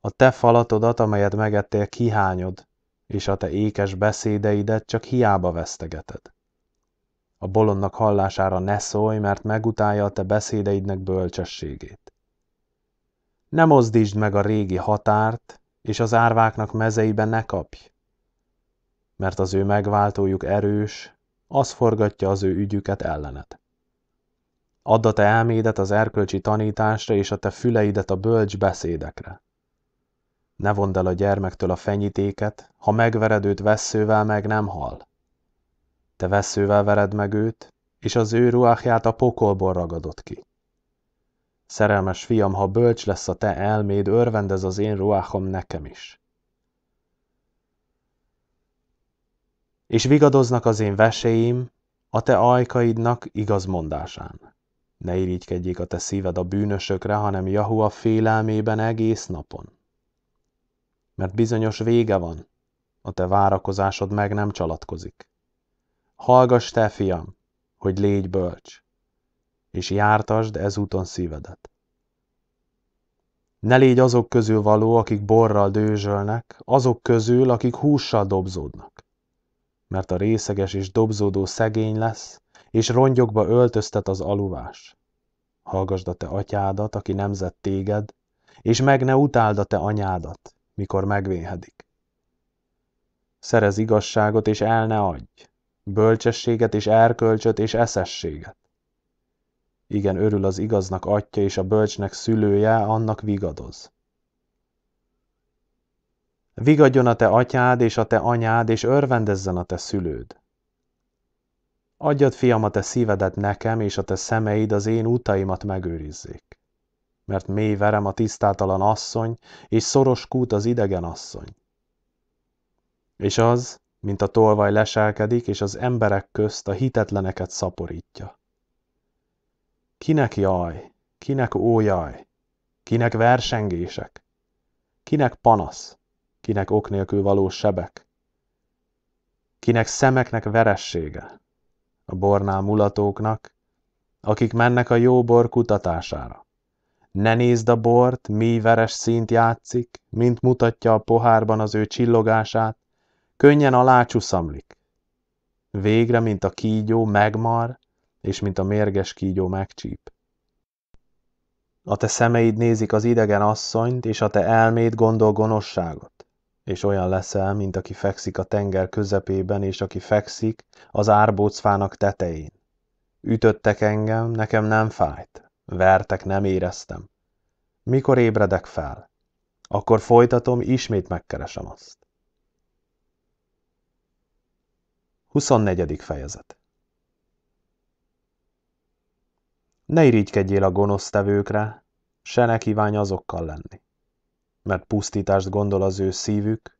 A te falatodat, amelyet megettél, kihányod, és a te ékes beszédeidet csak hiába vesztegeted. A bolondnak hallására ne szólj, mert megutálja a te beszédeidnek bölcsességét. Ne mozdítsd meg a régi határt, és az árváknak mezeibe ne kapj. Mert az ő megváltójuk erős, az forgatja az ő ügyüket ellenet. Add a te elmédet az erkölcsi tanításra, és a te füleidet a bölcs beszédekre. Ne vondd el a gyermektől a fenyítéket, ha megvered őt vesszővel, meg nem hal. Te vesszővel vered meg őt, és az ő ruákját a pokolból ragadott ki. Szerelmes fiam, ha bölcs lesz a te elméd, örvendez az én ruáhom nekem is. És vigadoznak az én veséim, a te ajkaidnak igaz mondásán. Ne irigykedjék a te szíved a bűnösökre, hanem Jahu a félelmében egész napon. Mert bizonyos vége van, a te várakozásod meg nem csalatkozik. Hallgass te, fiam, hogy légy bölcs, és jártasd ezúton szívedet. Ne légy azok közül való, akik borral dőzsölnek, azok közül, akik hússal dobzódnak. Mert a részeges és dobzódó szegény lesz, és rongyokba öltöztet az aluvás. Hallgasd a te atyádat, aki nemzett téged, és meg ne utáld a te anyádat, mikor megvénhedik. Szerez igazságot és el ne adj, bölcsességet és erkölcsöt és eszességet igen, örül az igaznak atya, és a bölcsnek szülője, annak vigadoz. Vigadjon a te atyád és a te anyád, és örvendezzen a te szülőd. Adjad, fiam, a te szívedet nekem, és a te szemeid az én utaimat megőrizzék. Mert mély verem a tisztátalan asszony, és szoros kút az idegen asszony. És az, mint a tolvaj leselkedik, és az emberek közt a hitetleneket szaporítja. Kinek jaj, kinek ójaj, kinek versengések, kinek panasz, kinek ok nélkül való sebek, kinek szemeknek veressége, a bornál mulatóknak, akik mennek a jó bor kutatására. Ne nézd a bort, mi veres színt játszik, mint mutatja a pohárban az ő csillogását, könnyen alácsuszamlik. Végre, mint a kígyó, megmar, és mint a mérges kígyó megcsíp. A te szemeid nézik az idegen asszonyt, és a te elméd gondol gonoszságot, és olyan leszel, mint aki fekszik a tenger közepében, és aki fekszik az árbócfának tetején. Ütöttek engem, nekem nem fájt, vertek, nem éreztem. Mikor ébredek fel? Akkor folytatom, ismét megkeresem azt. 24. fejezet Ne irigykedjél a gonosztevőkre, se ne kívánj azokkal lenni. Mert pusztítást gondol az ő szívük,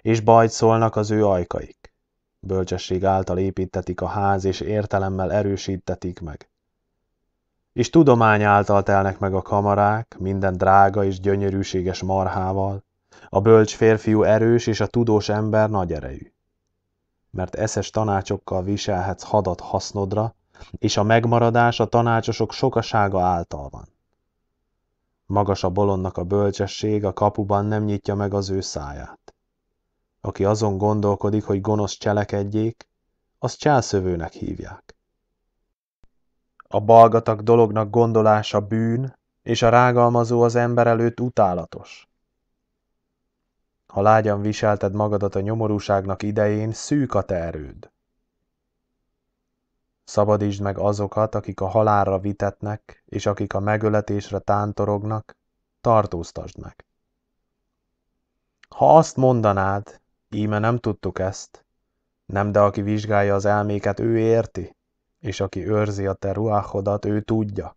és bajt szólnak az ő ajkaik. Bölcsesség által építetik a ház, és értelemmel erősítetik meg. És tudomány által telnek meg a kamarák, minden drága és gyönyörűséges marhával, a bölcs férfiú erős, és a tudós ember nagy erejű. Mert eszes tanácsokkal viselhetsz hadat hasznodra, és a megmaradás a tanácsosok sokasága által van. Magas a bolondnak a bölcsesség, a kapuban nem nyitja meg az ő száját. Aki azon gondolkodik, hogy gonosz cselekedjék, azt cselszövőnek hívják. A balgatak dolognak gondolása bűn, és a rágalmazó az ember előtt utálatos. Ha lágyan viselted magadat a nyomorúságnak idején, szűk a te erőd. Szabadítsd meg azokat, akik a halálra vitetnek, és akik a megöletésre tántorognak, tartóztasd meg. Ha azt mondanád, íme nem tudtuk ezt, nem de aki vizsgálja az elméket, ő érti, és aki őrzi a te ruáhodat, ő tudja.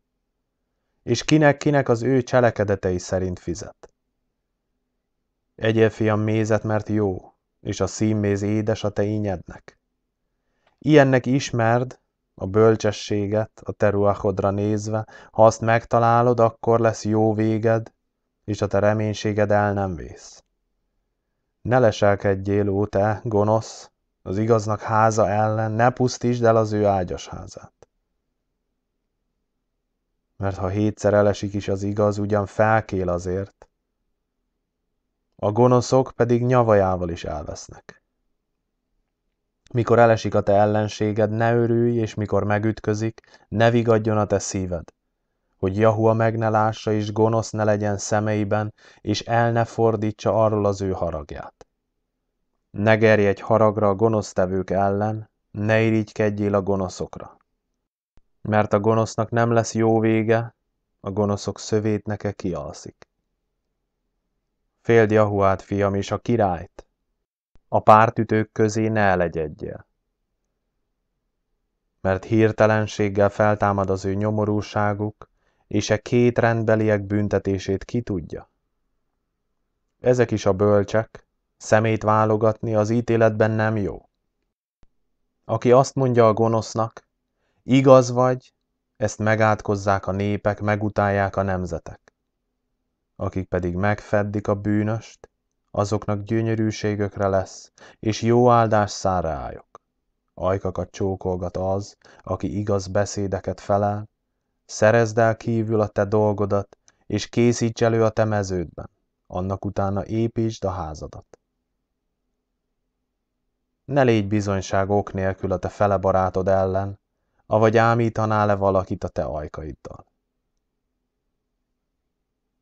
És kinek-kinek az ő cselekedetei szerint fizet. Egyél, fiam, mézet, mert jó, és a színméz édes a te ínyednek. Ilyennek ismerd, a bölcsességet, a teruachodra nézve, ha azt megtalálod, akkor lesz jó véged, és a te reménységed el nem vész. Ne leselkedjél, ó te, gonosz, az igaznak háza ellen, ne pusztítsd el az ő ágyas házát. Mert ha hétszer elesik is az igaz, ugyan felkél azért, a gonoszok pedig nyavajával is elvesznek. Mikor elesik a te ellenséged, ne örülj, és mikor megütközik, ne vigadjon a te szíved. Hogy Jahua meg ne lássa, és gonosz ne legyen szemeiben, és el ne fordítsa arról az ő haragját. Ne gerjedj haragra a gonosztevők ellen, ne irigykedjél a gonoszokra. Mert a gonosznak nem lesz jó vége, a gonoszok szövét neke kialszik. Féld Jahuát, fiam, és a királyt, a pártütők közé ne elegyedjél. Mert hirtelenséggel feltámad az ő nyomorúságuk, és e két rendbeliek büntetését ki tudja. Ezek is a bölcsek, szemét válogatni az ítéletben nem jó. Aki azt mondja a gonosznak, igaz vagy, ezt megátkozzák a népek, megutálják a nemzetek. Akik pedig megfeddik a bűnöst, azoknak gyönyörűségökre lesz, és jó áldás szárájuk. Ajkakat csókolgat az, aki igaz beszédeket felel, szerezd el kívül a te dolgodat, és készíts elő a te meződben, annak utána építsd a házadat. Ne légy bizonyság ok nélkül a te fele barátod ellen, avagy ámítaná-e valakit a te ajkaiddal.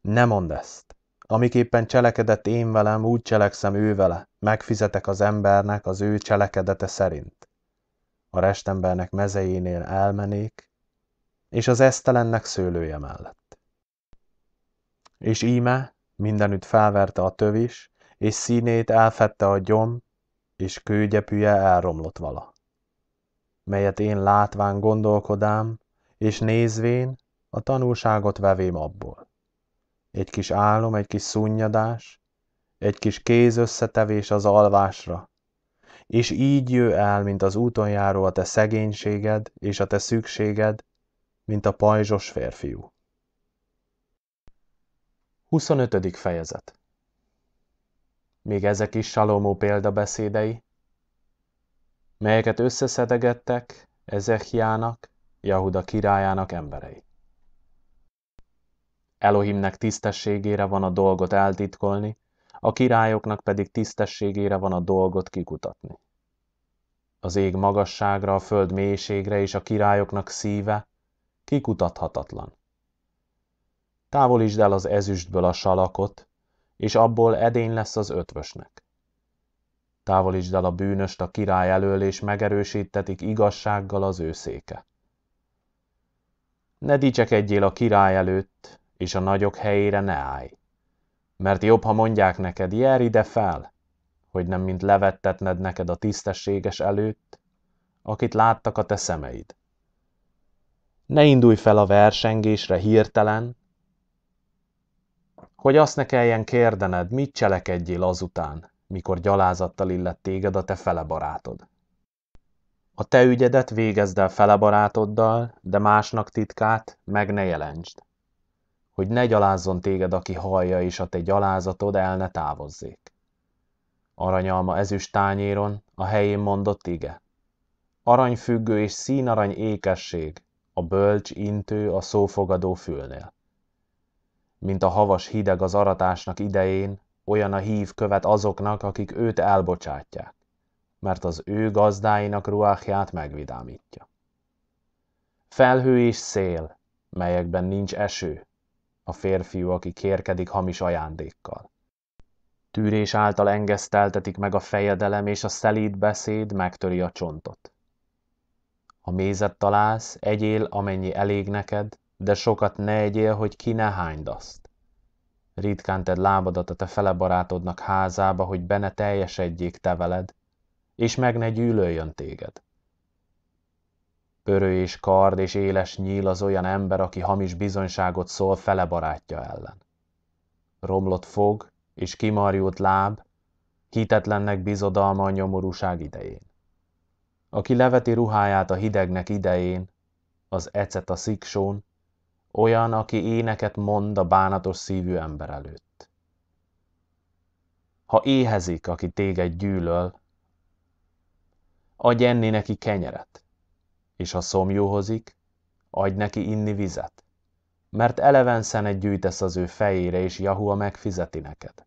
Ne mondd ezt! Amiképpen cselekedett én velem, úgy cselekszem ő vele, megfizetek az embernek az ő cselekedete szerint. A restembernek mezeinél elmenék, és az esztelennek szőlője mellett. És íme mindenütt felverte a tövis, és színét elfette a gyom, és kőgyepüje elromlott vala, melyet én látván gondolkodám, és nézvén a tanulságot vevém abból egy kis álom, egy kis szunnyadás, egy kis kéz összetevés az alvásra. És így jő el, mint az úton járó a te szegénységed és a te szükséged, mint a pajzsos férfiú. 25. fejezet Még ezek is Salomó példabeszédei, melyeket összeszedegettek ezekhiának, Jahuda királyának emberei. Elohimnek tisztességére van a dolgot eltitkolni, a királyoknak pedig tisztességére van a dolgot kikutatni. Az ég magasságra, a föld mélységre és a királyoknak szíve kikutathatatlan. Távolítsd el az ezüstből a salakot, és abból edény lesz az ötvösnek. Távolítsd el a bűnöst a király elől, és megerősítetik igazsággal az ő széke. Ne dicsekedjél a király előtt, és a nagyok helyére ne állj. Mert jobb, ha mondják neked, jár ide fel, hogy nem mint levettetned neked a tisztességes előtt, akit láttak a te szemeid. Ne indulj fel a versengésre hirtelen, hogy azt ne kelljen kérdened, mit cselekedjél azután, mikor gyalázattal illett téged a te fele barátod. A te ügyedet végezd el fele barátoddal, de másnak titkát meg ne jelentsd hogy ne gyalázzon téged, aki hallja, és a te gyalázatod el ne távozzék. Aranyalma ezüst tányéron a helyén mondott ige. Aranyfüggő és színarany ékesség, a bölcs intő a szófogadó fülnél. Mint a havas hideg az aratásnak idején, olyan a hív követ azoknak, akik őt elbocsátják, mert az ő gazdáinak ruáhját megvidámítja. Felhő és szél, melyekben nincs eső, a férfiú, aki kérkedik hamis ajándékkal. Tűrés által engeszteltetik meg a fejedelem, és a szelíd beszéd megtöri a csontot. Ha mézet találsz, egyél, amennyi elég neked, de sokat ne egyél, hogy ki ne hányd azt. Ritkán tedd lábadat a te fele barátodnak házába, hogy bene teljesedjék te veled, és meg ne gyűlöljön téged. Pörő és kard és éles nyíl az olyan ember, aki hamis bizonyságot szól fele barátja ellen. Romlott fog és kimarjult láb, hitetlennek bizodalma a nyomorúság idején. Aki leveti ruháját a hidegnek idején, az ecet a sziksón, olyan, aki éneket mond a bánatos szívű ember előtt. Ha éhezik, aki téged gyűlöl, adj enni neki kenyeret és ha szomjúhozik, adj neki inni vizet, mert eleven szenet gyűjtesz az ő fejére, és Jahua megfizeti neked.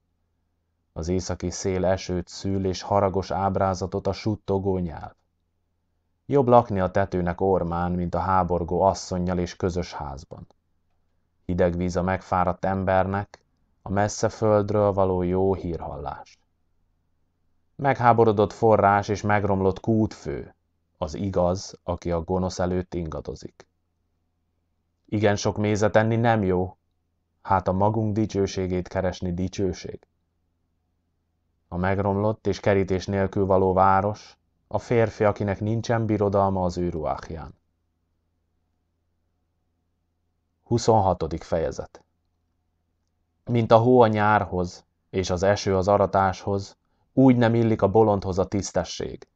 Az északi szél esőt szül, és haragos ábrázatot a suttogó nyelv. Jobb lakni a tetőnek ormán, mint a háborgó asszonynal és közös házban. Hideg víz a megfáradt embernek, a messze földről való jó hírhallás. Megháborodott forrás és megromlott kútfő, az igaz, aki a gonosz előtt ingadozik. Igen sok mézet enni nem jó, hát a magunk dicsőségét keresni dicsőség. A megromlott és kerítés nélkül való város, a férfi, akinek nincsen birodalma az űruákján. 26. fejezet Mint a hó a nyárhoz, és az eső az aratáshoz, úgy nem illik a bolondhoz a tisztesség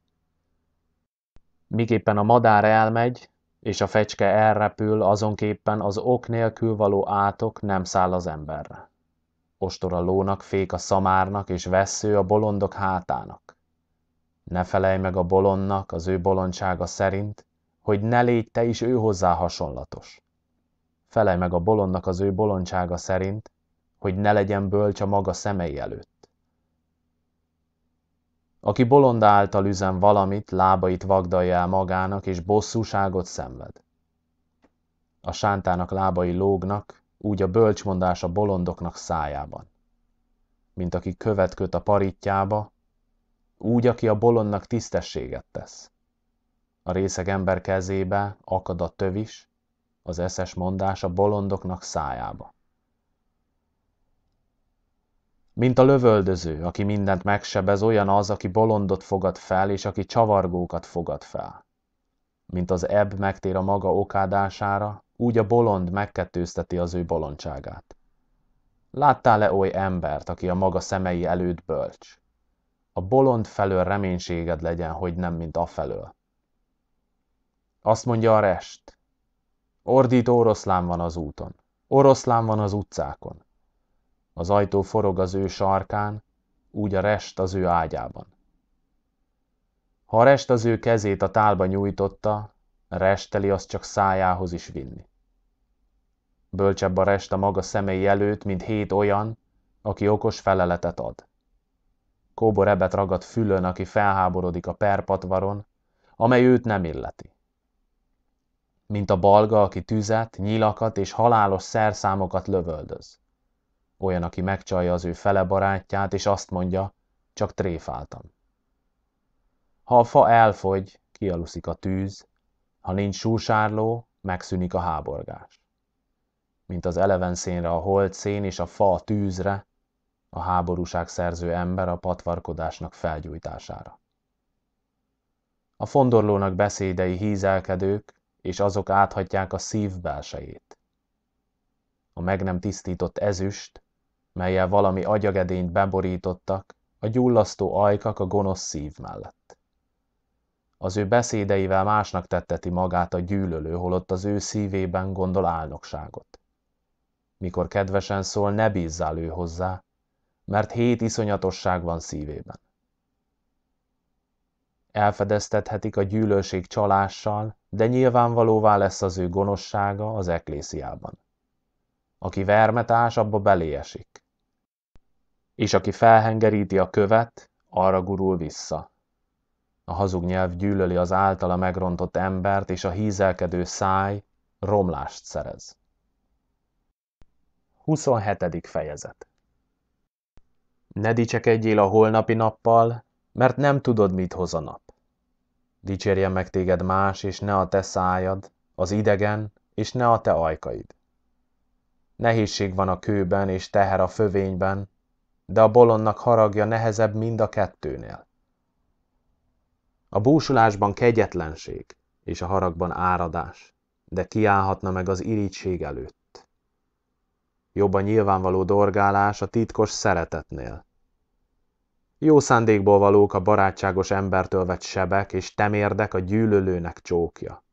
míg éppen a madár elmegy, és a fecske elrepül, azonképpen az ok nélkül való átok nem száll az emberre. Ostor a lónak, fék a szamárnak, és vesző a bolondok hátának. Ne felej meg a bolondnak az ő bolondsága szerint, hogy ne légy te is ő hozzá hasonlatos. Felej meg a bolondnak az ő bolondsága szerint, hogy ne legyen bölcs a maga szemei előtt. Aki bolond által üzen valamit, lábait vagdalja el magának, és bosszúságot szenved. A sántának lábai lógnak, úgy a bölcsmondás a bolondoknak szájában. Mint aki követ köt a parittyába, úgy, aki a bolondnak tisztességet tesz. A részeg ember kezébe akad a tövis, az eszes mondás a bolondoknak szájába. Mint a lövöldöző, aki mindent megsebez, olyan az, aki bolondot fogad fel, és aki csavargókat fogad fel. Mint az ebb megtér a maga okádására, úgy a bolond megkettőzteti az ő bolondságát. Láttál-e oly embert, aki a maga szemei előtt bölcs? A bolond felől reménységed legyen, hogy nem, mint a felől. Azt mondja a rest. Ordító oroszlán van az úton. Oroszlán van az utcákon. Az ajtó forog az ő sarkán, úgy a rest az ő ágyában. Ha a rest az ő kezét a tálba nyújtotta, resteli azt csak szájához is vinni. Bölcsebb a rest a maga szemei előtt, mint hét olyan, aki okos feleletet ad. Kóbor ebet ragad fülön, aki felháborodik a perpatvaron, amely őt nem illeti. Mint a balga, aki tüzet, nyilakat és halálos szerszámokat lövöldöz olyan, aki megcsalja az ő fele barátját, és azt mondja, csak tréfáltam. Ha a fa elfogy, kialuszik a tűz, ha nincs súsárló, megszűnik a háborgás. Mint az eleven szénre a holt szén és a fa a tűzre, a háborúság szerző ember a patvarkodásnak felgyújtására. A fondorlónak beszédei hízelkedők, és azok áthatják a szív belsejét. A meg nem tisztított ezüst, melyel valami agyagedényt beborítottak, a gyullasztó ajkak a gonosz szív mellett. Az ő beszédeivel másnak tetteti magát a gyűlölő, holott az ő szívében gondol álnokságot. Mikor kedvesen szól, ne bízzál ő hozzá, mert hét iszonyatosság van szívében. Elfedeztethetik a gyűlölség csalással, de nyilvánvalóvá lesz az ő gonossága az eklésziában. Aki vermetás, abba beléesik és aki felhengeríti a követ, arra gurul vissza. A hazug nyelv gyűlöli az általa megrontott embert, és a hízelkedő száj romlást szerez. 27. fejezet Ne dicsekedjél a holnapi nappal, mert nem tudod, mit hoz a nap. Dicsérjen meg téged más, és ne a te szájad, az idegen, és ne a te ajkaid. Nehézség van a kőben, és teher a fövényben, de a bolondnak haragja nehezebb mind a kettőnél. A búsulásban kegyetlenség, és a haragban áradás, de kiállhatna meg az irítség előtt. Jobb a nyilvánvaló dorgálás a titkos szeretetnél. Jó szándékból valók a barátságos embertől vett sebek, és temérdek a gyűlölőnek csókja.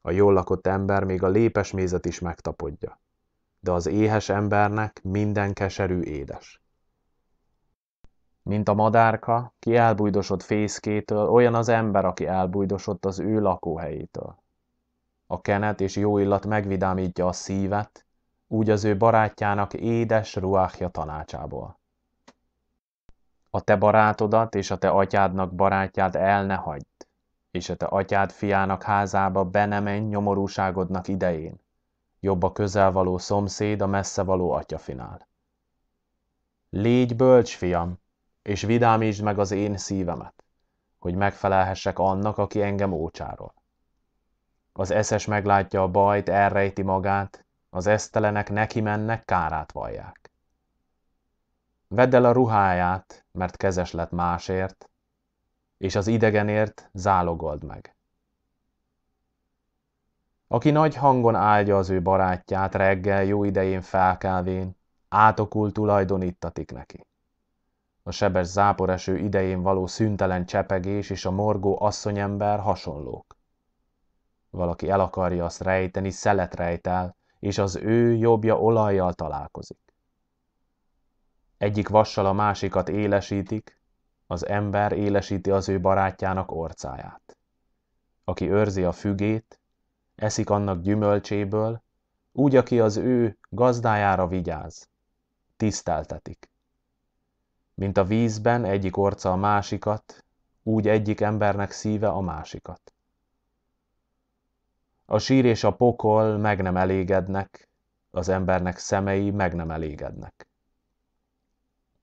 A jól lakott ember még a lépes mézet is megtapodja, de az éhes embernek minden keserű édes. Mint a madárka, ki elbújdosott fészkétől, olyan az ember, aki elbújdosott az ő lakóhelyétől. A kenet és jó illat megvidámítja a szívet, úgy az ő barátjának édes ruáhja tanácsából. A te barátodat és a te atyádnak barátját el ne hagyd, és a te atyád fiának házába be ne menj nyomorúságodnak idején. Jobb a közel való szomszéd, a messze való atyafinál. Légy bölcs, fiam, és vidámítsd meg az én szívemet, hogy megfelelhessek annak, aki engem ócsárol. Az eszes meglátja a bajt, elrejti magát, az esztelenek neki mennek, kárát vallják. Vedd el a ruháját, mert kezes lett másért, és az idegenért zálogold meg. Aki nagy hangon áldja az ő barátját reggel jó idején felkelvén, átokult tulajdonítatik neki. A sebes záporeső idején való szüntelen csepegés és a morgó asszonyember hasonlók. Valaki el akarja azt rejteni, szelet rejtel, és az ő jobbja olajjal találkozik. Egyik vassal a másikat élesítik, az ember élesíti az ő barátjának orcáját. Aki őrzi a fügét, eszik annak gyümölcséből, úgy, aki az ő gazdájára vigyáz, tiszteltetik. Mint a vízben egyik orca a másikat, úgy egyik embernek szíve a másikat. A sír és a pokol meg nem elégednek, az embernek szemei meg nem elégednek.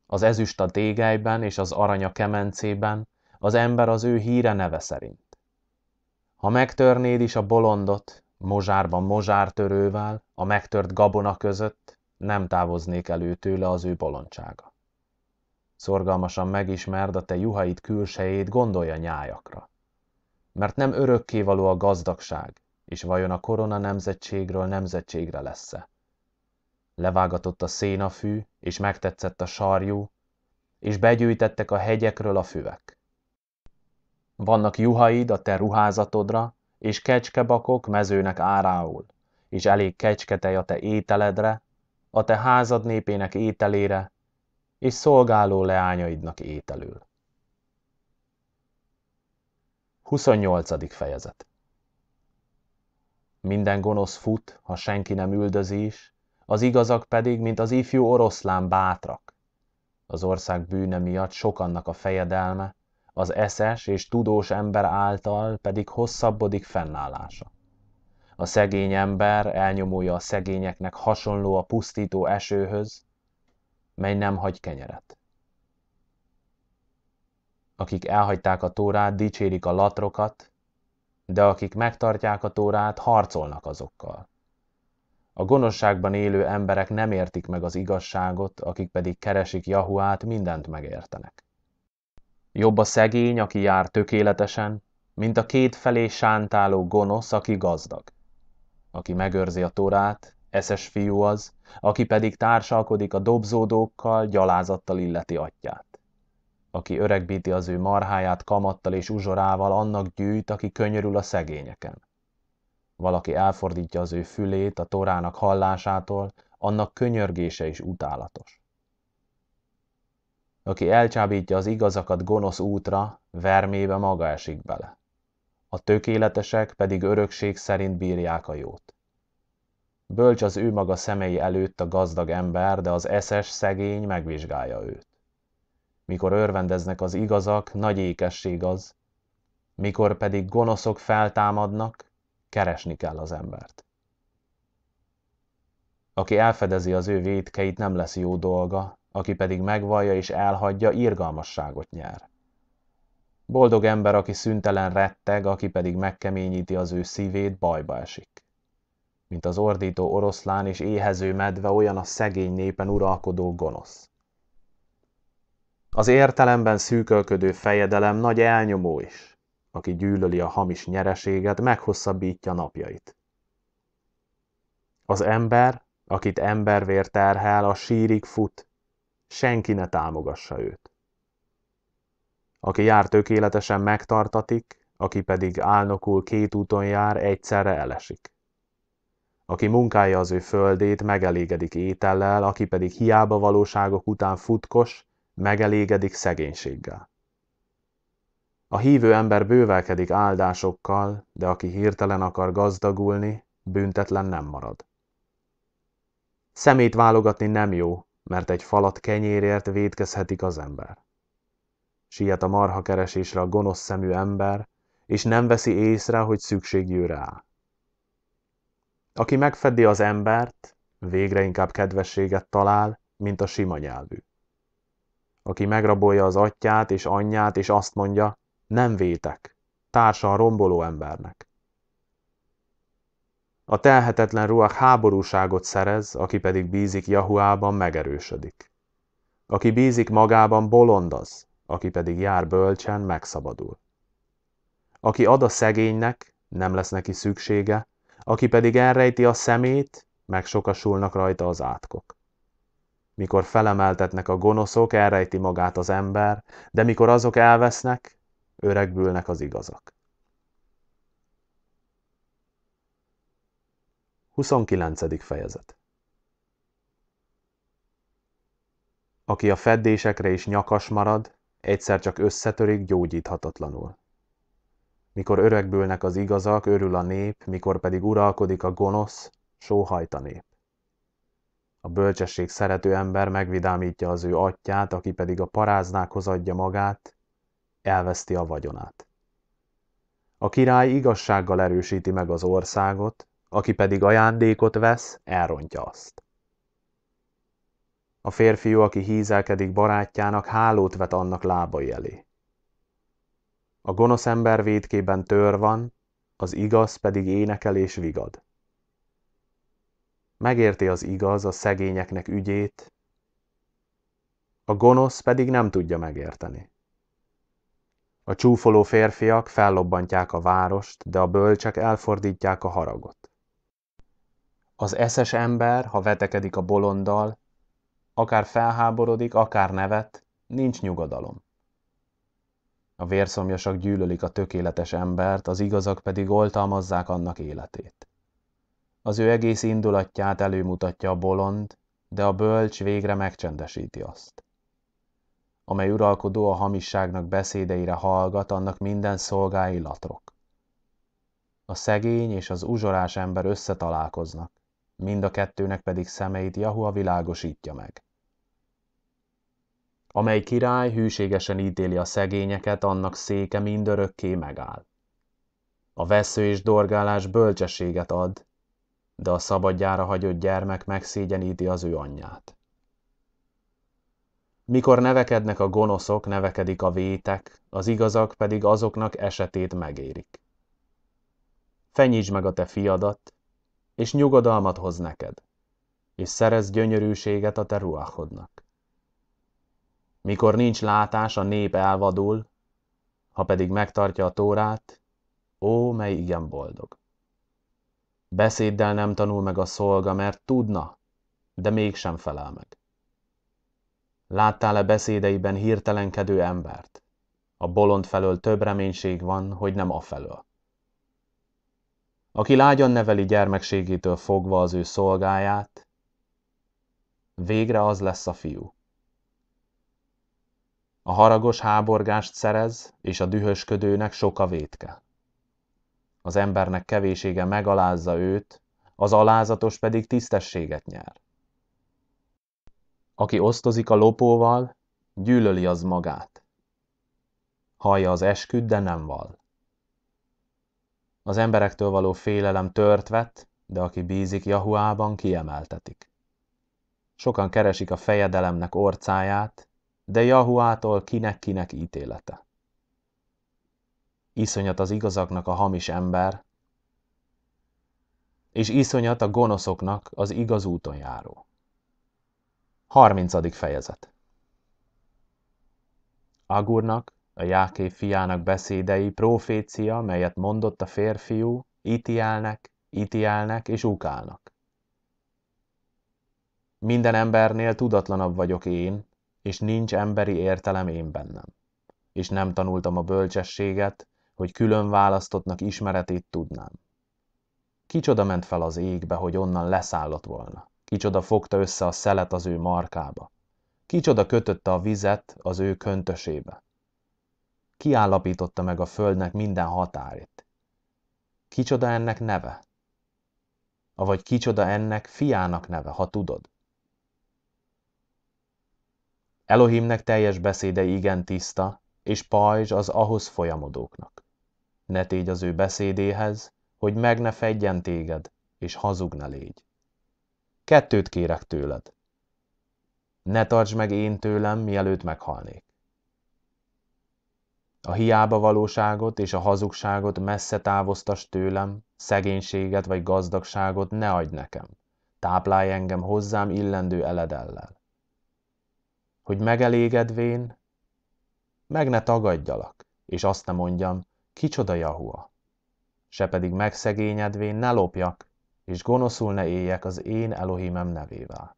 Az ezüst a tégelyben és az aranya kemencében, az ember az ő híre neve szerint. Ha megtörnéd is a bolondot, mozsárban mozsártörővel, a megtört gabona között, nem távoznék elő tőle az ő bolondsága. Szorgalmasan megismerd a te juhait külsejét, gondolja nyájakra. Mert nem örökkévaló a gazdagság, és vajon a korona nemzetségről nemzetségre lesz-e? Levágatott a szénafű, és megtetszett a sarjú, és begyűjtettek a hegyekről a füvek. Vannak juhaid a te ruházatodra, és kecskebakok mezőnek árául, és elég kecsketej a te ételedre, a te házad népének ételére, és szolgáló leányaidnak ételül. 28. fejezet Minden gonosz fut, ha senki nem üldözi is, az igazak pedig, mint az ifjú oroszlán bátrak. Az ország bűne miatt sokannak a fejedelme, az eszes és tudós ember által pedig hosszabbodik fennállása. A szegény ember elnyomója a szegényeknek hasonló a pusztító esőhöz, mely nem hagy kenyeret. Akik elhagyták a tórát, dicsérik a latrokat, de akik megtartják a tórát, harcolnak azokkal. A gonoszságban élő emberek nem értik meg az igazságot, akik pedig keresik Jahuát, mindent megértenek. Jobb a szegény, aki jár tökéletesen, mint a két felé sántáló gonosz, aki gazdag. Aki megőrzi a torát, eszes fiú az, aki pedig társalkodik a dobzódókkal, gyalázattal illeti atyát. Aki öregbíti az ő marháját kamattal és uzsorával, annak gyűjt, aki könyörül a szegényeken. Valaki elfordítja az ő fülét a torának hallásától, annak könyörgése is utálatos. Aki elcsábítja az igazakat gonosz útra, vermébe maga esik bele. A tökéletesek pedig örökség szerint bírják a jót. Bölcs az ő maga szemei előtt a gazdag ember, de az eszes szegény megvizsgálja őt. Mikor örvendeznek az igazak, nagy ékesség az, mikor pedig gonoszok feltámadnak, keresni kell az embert. Aki elfedezi az ő vétkeit, nem lesz jó dolga, aki pedig megvallja és elhagyja, irgalmasságot nyer. Boldog ember, aki szüntelen retteg, aki pedig megkeményíti az ő szívét, bajba esik mint az ordító oroszlán és éhező medve, olyan a szegény népen uralkodó gonosz. Az értelemben szűkölködő fejedelem nagy elnyomó is, aki gyűlöli a hamis nyereséget, meghosszabbítja napjait. Az ember, akit embervér terhel, a sírig fut, senki ne támogassa őt. Aki jár tökéletesen megtartatik, aki pedig álnokul két úton jár, egyszerre elesik. Aki munkája az ő földét, megelégedik étellel, aki pedig hiába valóságok után futkos, megelégedik szegénységgel. A hívő ember bővelkedik áldásokkal, de aki hirtelen akar gazdagulni, büntetlen nem marad. Szemét válogatni nem jó, mert egy falat kenyérért védkezhetik az ember. Siet a marha keresésre a gonosz szemű ember, és nem veszi észre, hogy szükségű rá. Aki megfedi az embert, végre inkább kedvességet talál, mint a sima nyelvű. Aki megrabolja az atyát és anyját, és azt mondja, nem vétek, társa a romboló embernek. A telhetetlen ruach háborúságot szerez, aki pedig bízik Jahuában, megerősödik. Aki bízik magában, bolondaz, aki pedig jár bölcsen, megszabadul. Aki ad a szegénynek, nem lesz neki szüksége, aki pedig elrejti a szemét, megsokasulnak rajta az átkok. Mikor felemeltetnek a gonoszok, elrejti magát az ember, de mikor azok elvesznek, öregbülnek az igazak. 29. fejezet Aki a feddésekre is nyakas marad, egyszer csak összetörik gyógyíthatatlanul. Mikor öregbülnek az igazak, örül a nép, mikor pedig uralkodik a gonosz, sóhajt a nép. A bölcsesség szerető ember megvidámítja az ő atyát, aki pedig a paráznákhoz adja magát, elveszti a vagyonát. A király igazsággal erősíti meg az országot, aki pedig ajándékot vesz, elrontja azt. A férfiú, aki hízelkedik barátjának, hálót vet annak lábai elé. A gonosz ember védkében tör van, az igaz pedig énekel és vigad. Megérti az igaz a szegényeknek ügyét, a gonosz pedig nem tudja megérteni. A csúfoló férfiak fellobbantják a várost, de a bölcsek elfordítják a haragot. Az eszes ember, ha vetekedik a bolonddal, akár felháborodik, akár nevet, nincs nyugodalom. A vérszomjasak gyűlölik a tökéletes embert, az igazak pedig oltalmazzák annak életét. Az ő egész indulatját előmutatja a bolond, de a bölcs végre megcsendesíti azt. Amely uralkodó a hamisságnak beszédeire hallgat, annak minden szolgái latrok. A szegény és az uzsorás ember összetalálkoznak, mind a kettőnek pedig szemeit Jahua világosítja meg amely király hűségesen ítéli a szegényeket, annak széke mindörökké megáll. A vesző és dorgálás bölcsességet ad, de a szabadjára hagyott gyermek megszégyeníti az ő anyját. Mikor nevekednek a gonoszok, nevekedik a vétek, az igazak pedig azoknak esetét megérik. Fenyítsd meg a te fiadat, és nyugodalmat hoz neked, és szerez gyönyörűséget a te ruáhodnak. Mikor nincs látás, a nép elvadul, ha pedig megtartja a tórát, ó, mely igen boldog. Beszéddel nem tanul meg a szolga, mert tudna, de mégsem felel meg. Láttál-e beszédeiben hirtelenkedő embert? A bolond felől több reménység van, hogy nem a felől. Aki lágyan neveli gyermekségétől fogva az ő szolgáját, végre az lesz a fiú. A haragos háborgást szerez, és a dühösködőnek sok a vétke. Az embernek kevésége megalázza őt, az alázatos pedig tisztességet nyer. Aki osztozik a lopóval, gyűlöli az magát. Hallja az esküd, de nem val. Az emberektől való félelem tört vett, de aki bízik Jahuában, kiemeltetik. Sokan keresik a fejedelemnek orcáját, de Jahuától kinek-kinek ítélete. Iszonyat az igazaknak a hamis ember, és iszonyat a gonoszoknak az igaz úton járó. 30. fejezet Agurnak, a Jáké fiának beszédei, profécia, melyet mondott a férfiú, ítélnek, ítélnek és úkálnak. Minden embernél tudatlanabb vagyok én, és nincs emberi értelem én bennem. És nem tanultam a bölcsességet, hogy külön választottnak ismeretét tudnám. Kicsoda ment fel az égbe, hogy onnan leszállott volna. Kicsoda fogta össze a szelet az ő markába. Kicsoda kötötte a vizet az ő köntösébe. állapította meg a földnek minden határit? Kicsoda ennek neve? Avagy kicsoda ennek fiának neve, ha tudod? Elohimnek teljes beszéde igen tiszta, és pajzs az ahhoz folyamodóknak. Ne tégy az ő beszédéhez, hogy meg ne fedjen téged, és hazug ne légy. Kettőt kérek tőled. Ne tartsd meg én tőlem, mielőtt meghalnék. A hiába valóságot és a hazugságot messze távoztas tőlem, szegénységet vagy gazdagságot ne adj nekem. Táplálj engem hozzám illendő eledellel hogy megelégedvén meg ne tagadjalak, és azt ne mondjam, kicsoda Jahua, se pedig megszegényedvén ne lopjak, és gonoszul ne éljek az én Elohimem nevével.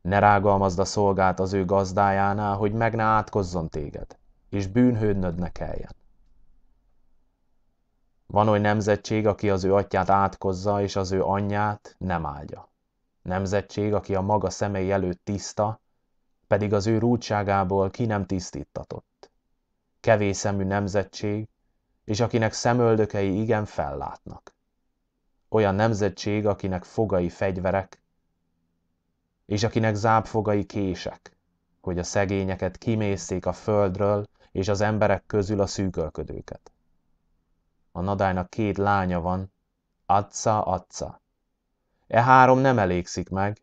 Ne rágalmazd a szolgát az ő gazdájánál, hogy meg ne átkozzon téged, és bűnhődnöd ne kelljen. Van oly nemzetség, aki az ő atyát átkozza, és az ő anyját nem áldja. Nemzetség, aki a maga szemei előtt tiszta, pedig az ő rúdságából ki nem tisztítatott. Kevés szemű nemzetség, és akinek szemöldökei igen fellátnak. Olyan nemzetség, akinek fogai fegyverek, és akinek zábfogai kések, hogy a szegényeket kimészték a földről, és az emberek közül a szűkölködőket. A nadájnak két lánya van, Atza, Atza. E három nem elégszik meg,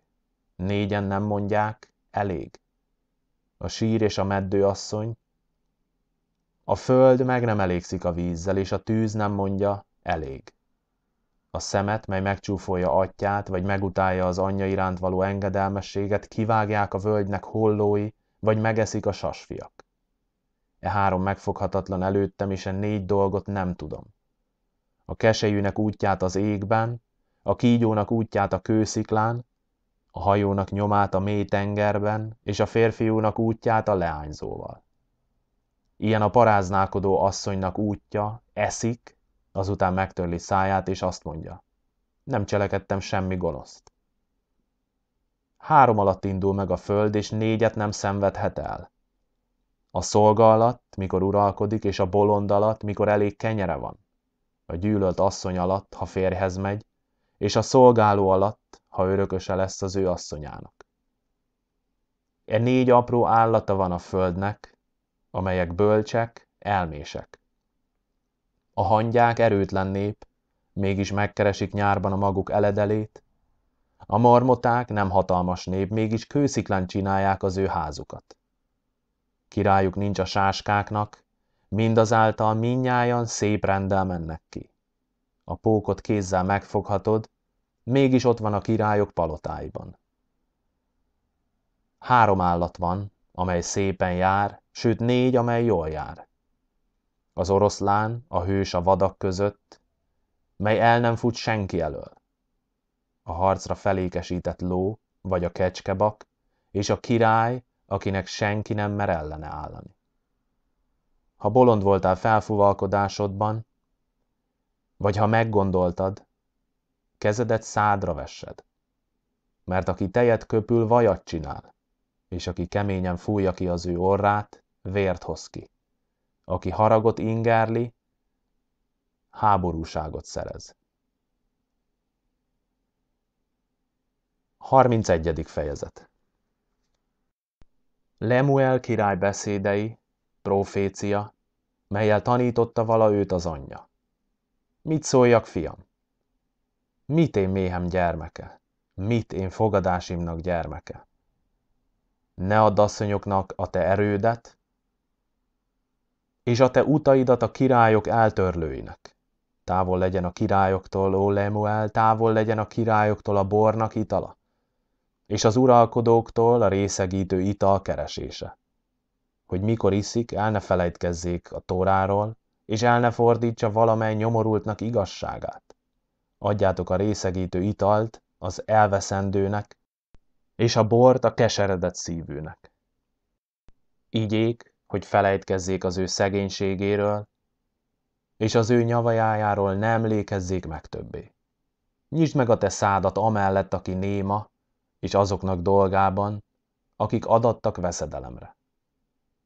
négyen nem mondják, elég. A sír és a meddő asszony, a föld meg nem elégszik a vízzel, és a tűz nem mondja, elég. A szemet, mely megcsúfolja atyát, vagy megutálja az anyja iránt való engedelmességet, kivágják a völgynek hollói, vagy megeszik a sasfiak. E három megfoghatatlan előttem, és e négy dolgot nem tudom. A keselyűnek útját az égben, a kígyónak útját a kősziklán, a hajónak nyomát a mély tengerben, és a férfiúnak útját a leányzóval. Ilyen a paráználkodó asszonynak útja, eszik, azután megtörli száját, és azt mondja, nem cselekedtem semmi gonoszt. Három alatt indul meg a föld, és négyet nem szenvedhet el. A szolga alatt, mikor uralkodik, és a bolond alatt, mikor elég kenyere van. A gyűlölt asszony alatt, ha férhez megy, és a szolgáló alatt, ha örököse lesz az ő asszonyának. E négy apró állata van a földnek, amelyek bölcsek, elmések. A hangyák erőtlen nép, mégis megkeresik nyárban a maguk eledelét, a marmoták nem hatalmas nép, mégis kősziklán csinálják az ő házukat. Királyuk nincs a sáskáknak, mindazáltal minnyájan szép rendel mennek ki. A pókot kézzel megfoghatod, mégis ott van a királyok palotáiban. Három állat van, amely szépen jár, sőt négy, amely jól jár. Az oroszlán, a hős a vadak között, mely el nem fut senki elől. A harcra felékesített ló, vagy a kecskebak, és a király, akinek senki nem mer ellene állani. Ha bolond voltál felfúvalkodásodban, vagy ha meggondoltad, kezedet szádra vessed. Mert aki tejet köpül, vajat csinál, és aki keményen fújja ki az ő orrát, vért hoz ki. Aki haragot ingerli, háborúságot szerez. 31. fejezet Lemuel király beszédei, profécia, melyel tanította vala őt az anyja. Mit szóljak, fiam? Mit én méhem gyermeke? Mit én fogadásimnak gyermeke? Ne add asszonyoknak a te erődet, és a te utaidat a királyok eltörlőinek. Távol legyen a királyoktól, ó Lemuel, távol legyen a királyoktól a bornak itala, és az uralkodóktól a részegítő ital keresése. Hogy mikor iszik, el ne felejtkezzék a tóráról, és el ne fordítsa valamely nyomorultnak igazságát adjátok a részegítő italt az elveszendőnek, és a bort a keseredett szívűnek. Igyék, hogy felejtkezzék az ő szegénységéről, és az ő nyavajájáról nem emlékezzék meg többé. Nyisd meg a te szádat amellett, aki néma, és azoknak dolgában, akik adattak veszedelemre.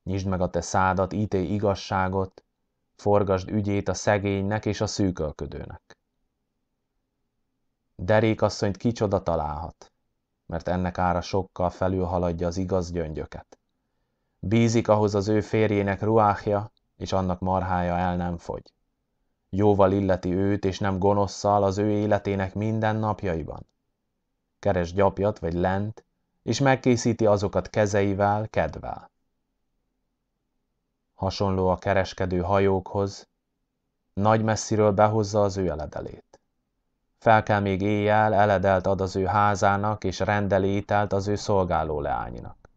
Nyisd meg a te szádat, ítélj igazságot, forgasd ügyét a szegénynek és a szűkölködőnek. Derékasszonyt kicsoda találhat, mert ennek ára sokkal felülhaladja az igaz gyöngyöket. Bízik ahhoz az ő férjének ruáhja, és annak marhája el nem fogy. Jóval illeti őt, és nem gonoszszal az ő életének minden napjaiban. Keres gyapjat vagy lent, és megkészíti azokat kezeivel, kedvel. Hasonló a kereskedő hajókhoz, nagy messziről behozza az ő eledelét kell még éjjel, eledelt ad az ő házának, és rendeli ételt az ő szolgáló leányinak.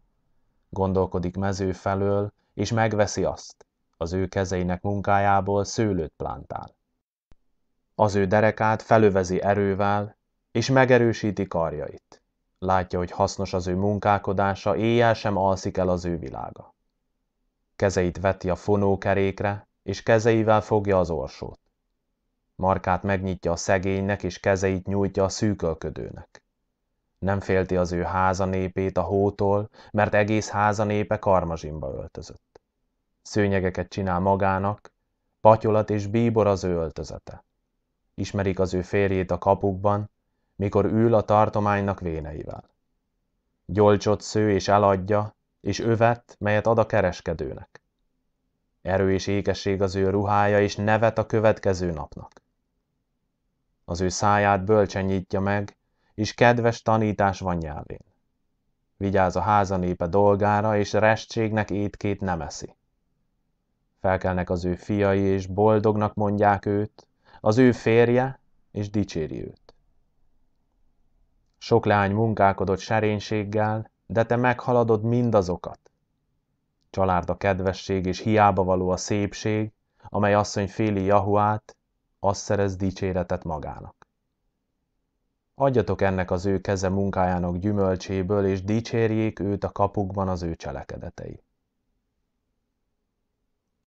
Gondolkodik mező felől, és megveszi azt, az ő kezeinek munkájából szőlőt plantál. Az ő derekát felövezi erővel, és megerősíti karjait. Látja, hogy hasznos az ő munkálkodása, éjjel sem alszik el az ő világa. Kezeit veti a fonókerékre, és kezeivel fogja az orsót. Markát megnyitja a szegénynek, és kezeit nyújtja a szűkölködőnek. Nem félti az ő háza népét a hótól, mert egész háza népe karmazsimba öltözött. Szőnyegeket csinál magának, patyolat és bíbor az ő öltözete. Ismerik az ő férjét a kapukban, mikor ül a tartománynak véneivel. Gyolcsot sző és eladja, és övet, melyet ad a kereskedőnek. Erő és ékesség az ő ruhája, és nevet a következő napnak az ő száját bölcsen nyitja meg, és kedves tanítás van nyelvén. Vigyáz a háza népe dolgára, és restségnek étkét nem eszi. Felkelnek az ő fiai, és boldognak mondják őt, az ő férje, és dicséri őt. Sok leány munkálkodott serénységgel, de te meghaladod mindazokat. Család a kedvesség, és hiába való a szépség, amely asszony féli Jahuát, az szerez dicséretet magának. Adjatok ennek az ő keze munkájának gyümölcséből, és dicsérjék őt a kapukban az ő cselekedetei.